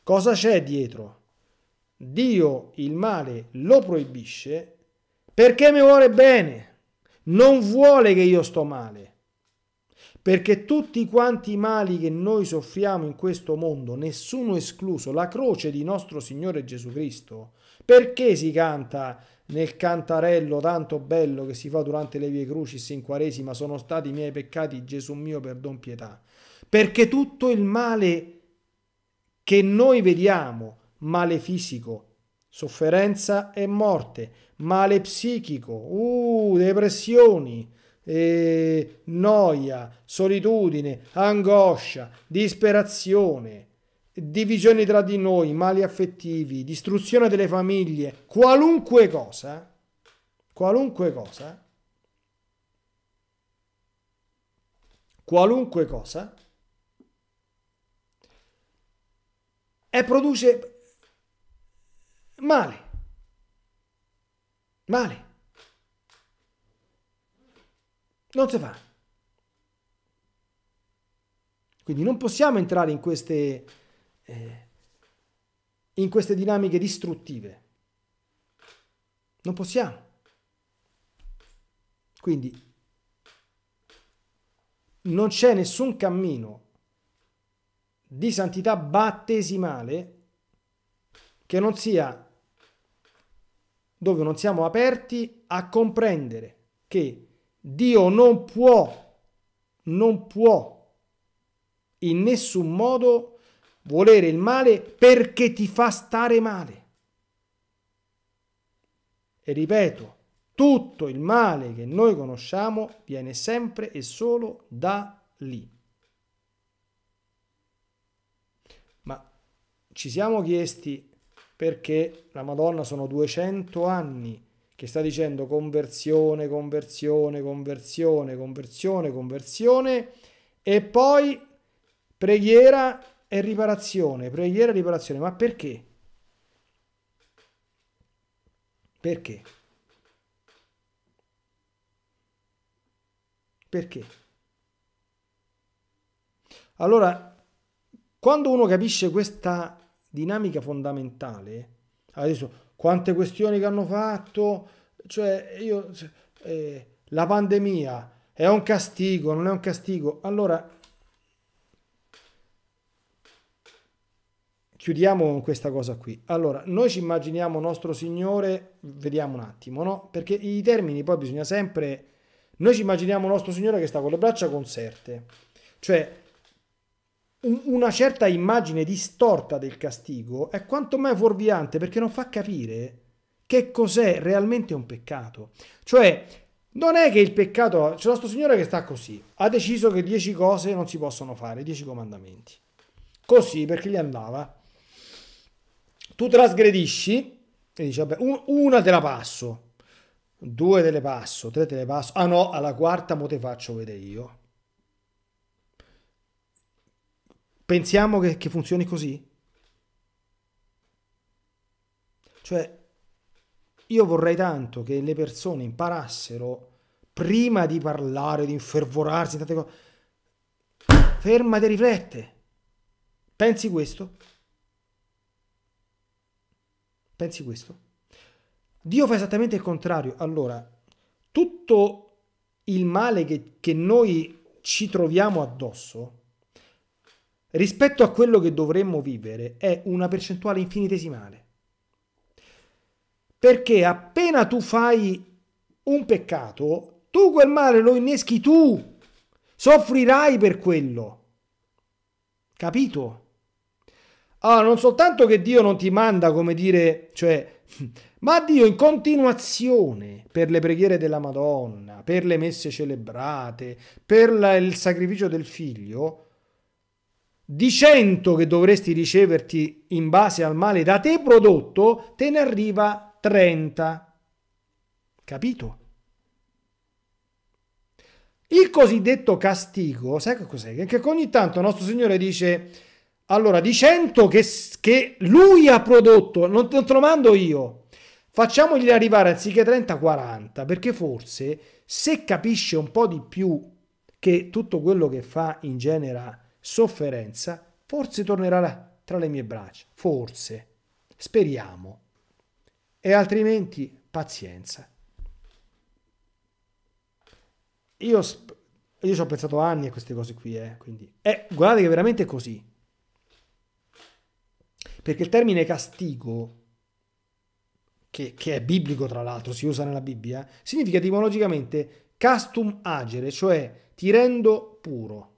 Cosa c'è dietro? Dio il male lo proibisce perché mi vuole bene, non vuole che io sto male perché tutti quanti i mali che noi soffriamo in questo mondo, nessuno escluso, la croce di nostro Signore Gesù Cristo, perché si canta nel cantarello tanto bello che si fa durante le vie crucis in quaresima, sono stati i miei peccati, Gesù mio, perdon pietà. Perché tutto il male che noi vediamo, male fisico, sofferenza e morte, male psichico, uh, depressioni, eh, noia, solitudine, angoscia, disperazione, divisioni tra di noi, mali affettivi, distruzione delle famiglie, qualunque cosa, qualunque cosa, qualunque cosa, e produce male. Male. Non si fa. Quindi non possiamo entrare in queste, eh, in queste dinamiche distruttive. Non possiamo. Quindi non c'è nessun cammino di santità battesimale che non sia dove non siamo aperti a comprendere che Dio non può, non può in nessun modo volere il male perché ti fa stare male. E ripeto, tutto il male che noi conosciamo viene sempre e solo da lì. Ma ci siamo chiesti perché la Madonna sono 200 anni che sta dicendo conversione, conversione, conversione, conversione, conversione e poi preghiera e riparazione, preghiera e riparazione. Ma perché? Perché? Perché? Allora, quando uno capisce questa dinamica fondamentale, adesso quante questioni che hanno fatto, cioè io, eh, la pandemia è un castigo, non è un castigo. Allora, chiudiamo con questa cosa qui. Allora, noi ci immaginiamo nostro Signore, vediamo un attimo, no? Perché i termini poi bisogna sempre... Noi ci immaginiamo nostro Signore che sta con le braccia conserte, cioè una certa immagine distorta del castigo è quanto mai fuorviante perché non fa capire che cos'è realmente un peccato. Cioè, non è che il peccato... C'è questo signore che sta così, ha deciso che dieci cose non si possono fare, dieci comandamenti. Così, perché gli andava. Tu trasgredisci e dici, vabbè, una te la passo, due te le passo, tre te le passo, ah no, alla quarta mo te faccio vedere io. Pensiamo che, che funzioni così? Cioè, io vorrei tanto che le persone imparassero prima di parlare, di infervorarsi, tante cose. e riflette. Pensi questo? Pensi questo? Dio fa esattamente il contrario. Allora, tutto il male che, che noi ci troviamo addosso rispetto a quello che dovremmo vivere è una percentuale infinitesimale. Perché appena tu fai un peccato, tu quel male lo inneschi tu, soffrirai per quello. Capito? Allora, non soltanto che Dio non ti manda, come dire, cioè, ma Dio in continuazione per le preghiere della Madonna, per le messe celebrate, per la, il sacrificio del figlio, di 100 che dovresti riceverti in base al male da te prodotto, te ne arriva 30. Capito? Il cosiddetto castigo, sai che cos'è? Che ogni tanto il nostro Signore dice, allora di 100 che, che lui ha prodotto, non, non te lo mando io, facciamogli arrivare anziché 30-40, perché forse se capisce un po' di più che tutto quello che fa in genera sofferenza, forse tornerà tra le mie braccia, forse, speriamo. E altrimenti pazienza. Io, io ci ho pensato anni a queste cose qui, eh, quindi. Eh, guardate che veramente è così. Perché il termine castigo, che, che è biblico tra l'altro, si usa nella Bibbia, significa etimologicamente castum agere, cioè ti rendo puro.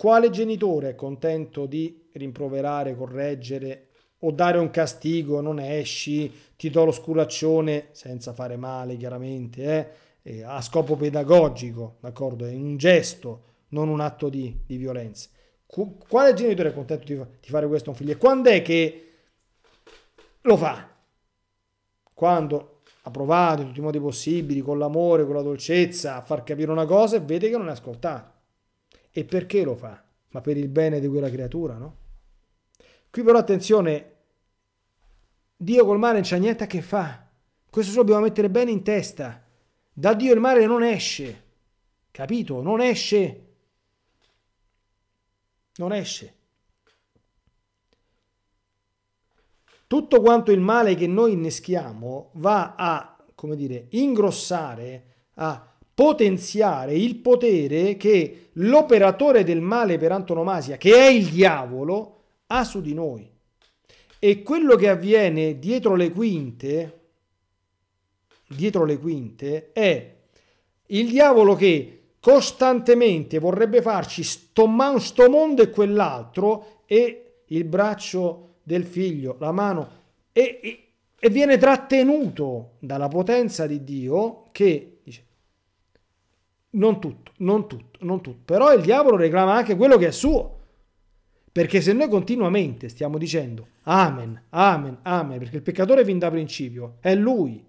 Quale genitore è contento di rimproverare, correggere o dare un castigo, non esci, ti do lo sculaccione, senza fare male chiaramente, eh? a scopo pedagogico, d'accordo? È un gesto, non un atto di, di violenza. Quale genitore è contento di, di fare questo a un figlio? E quando è che lo fa? Quando ha provato in tutti i modi possibili, con l'amore, con la dolcezza, a far capire una cosa e vede che non è ascoltato. E perché lo fa? Ma per il bene di quella creatura, no? Qui però attenzione, Dio col mare non c'ha niente a che fa. Questo solo dobbiamo mettere bene in testa. Da Dio il mare non esce. Capito? Non esce. Non esce. Tutto quanto il male che noi inneschiamo va a, come dire, ingrossare, a potenziare il potere che l'operatore del male per antonomasia, che è il diavolo, ha su di noi. E quello che avviene dietro le quinte, dietro le quinte, è il diavolo che costantemente vorrebbe farci sto, man, sto mondo e quell'altro e il braccio del figlio, la mano, e, e, e viene trattenuto dalla potenza di Dio che non tutto, non tutto, non tutto. Però il diavolo reclama anche quello che è suo. Perché se noi continuamente stiamo dicendo Amen, Amen, Amen, perché il peccatore fin da principio è lui.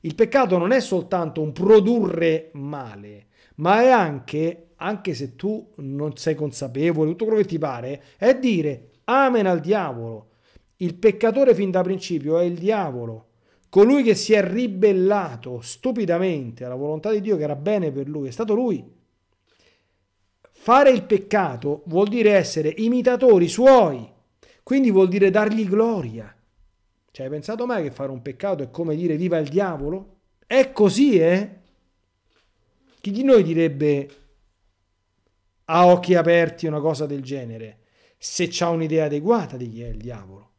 Il peccato non è soltanto un produrre male, ma è anche, anche se tu non sei consapevole, tutto quello che ti pare, è dire Amen al diavolo. Il peccatore fin da principio è il diavolo colui che si è ribellato stupidamente alla volontà di Dio che era bene per lui, è stato lui. Fare il peccato vuol dire essere imitatori suoi, quindi vuol dire dargli gloria. Ci hai pensato mai che fare un peccato è come dire viva il diavolo? È così, eh? Chi di noi direbbe a occhi aperti una cosa del genere, se ha un'idea adeguata di chi è il diavolo?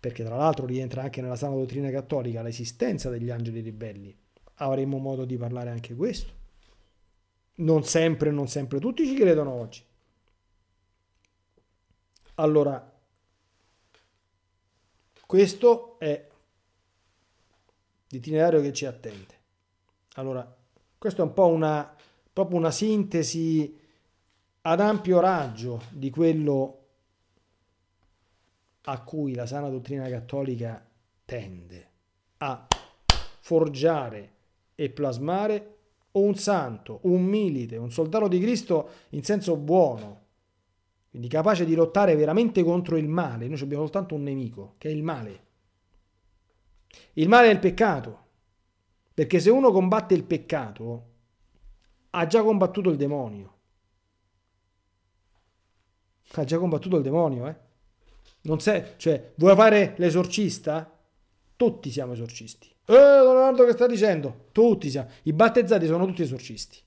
perché tra l'altro rientra anche nella sana dottrina cattolica l'esistenza degli angeli ribelli. Avremo modo di parlare anche questo. Non sempre, non sempre tutti ci credono oggi. Allora, questo è l'itinerario che ci attende. Allora, questa è un po' una, proprio una sintesi ad ampio raggio di quello a cui la sana dottrina cattolica tende a forgiare e plasmare o un santo, un milite, un soldato di Cristo in senso buono, quindi capace di lottare veramente contro il male. Noi abbiamo soltanto un nemico, che è il male. Il male è il peccato, perché se uno combatte il peccato, ha già combattuto il demonio. Ha già combattuto il demonio, eh? Non sei, cioè, vuoi fare l'esorcista? Tutti siamo esorcisti. Eh, Leonardo che sta dicendo? Tutti siamo. I battezzati sono tutti esorcisti.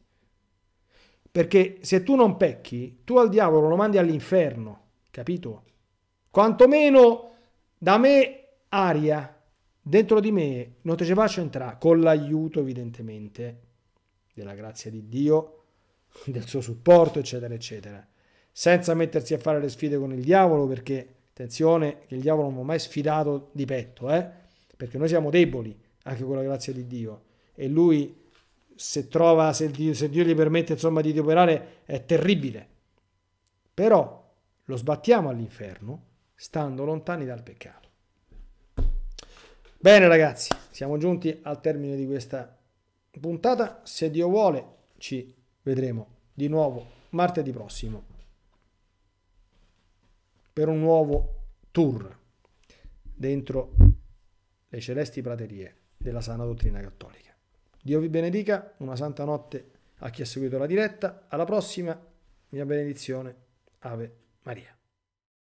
Perché se tu non pecchi, tu al diavolo lo mandi all'inferno, capito? Quantomeno da me aria, dentro di me non te ce faccio entrare, con l'aiuto evidentemente della grazia di Dio, del suo supporto, eccetera, eccetera. Senza mettersi a fare le sfide con il diavolo perché Attenzione che il diavolo non mi ha mai sfidato di petto, eh? perché noi siamo deboli anche con la grazia di Dio e lui se trova, se Dio, se Dio gli permette insomma di operare è terribile. Però lo sbattiamo all'inferno stando lontani dal peccato. Bene ragazzi, siamo giunti al termine di questa puntata. Se Dio vuole ci vedremo di nuovo martedì prossimo per un nuovo tour dentro le celesti praterie della sana dottrina cattolica. Dio vi benedica, una santa notte a chi ha seguito la diretta, alla prossima, mia benedizione, Ave Maria.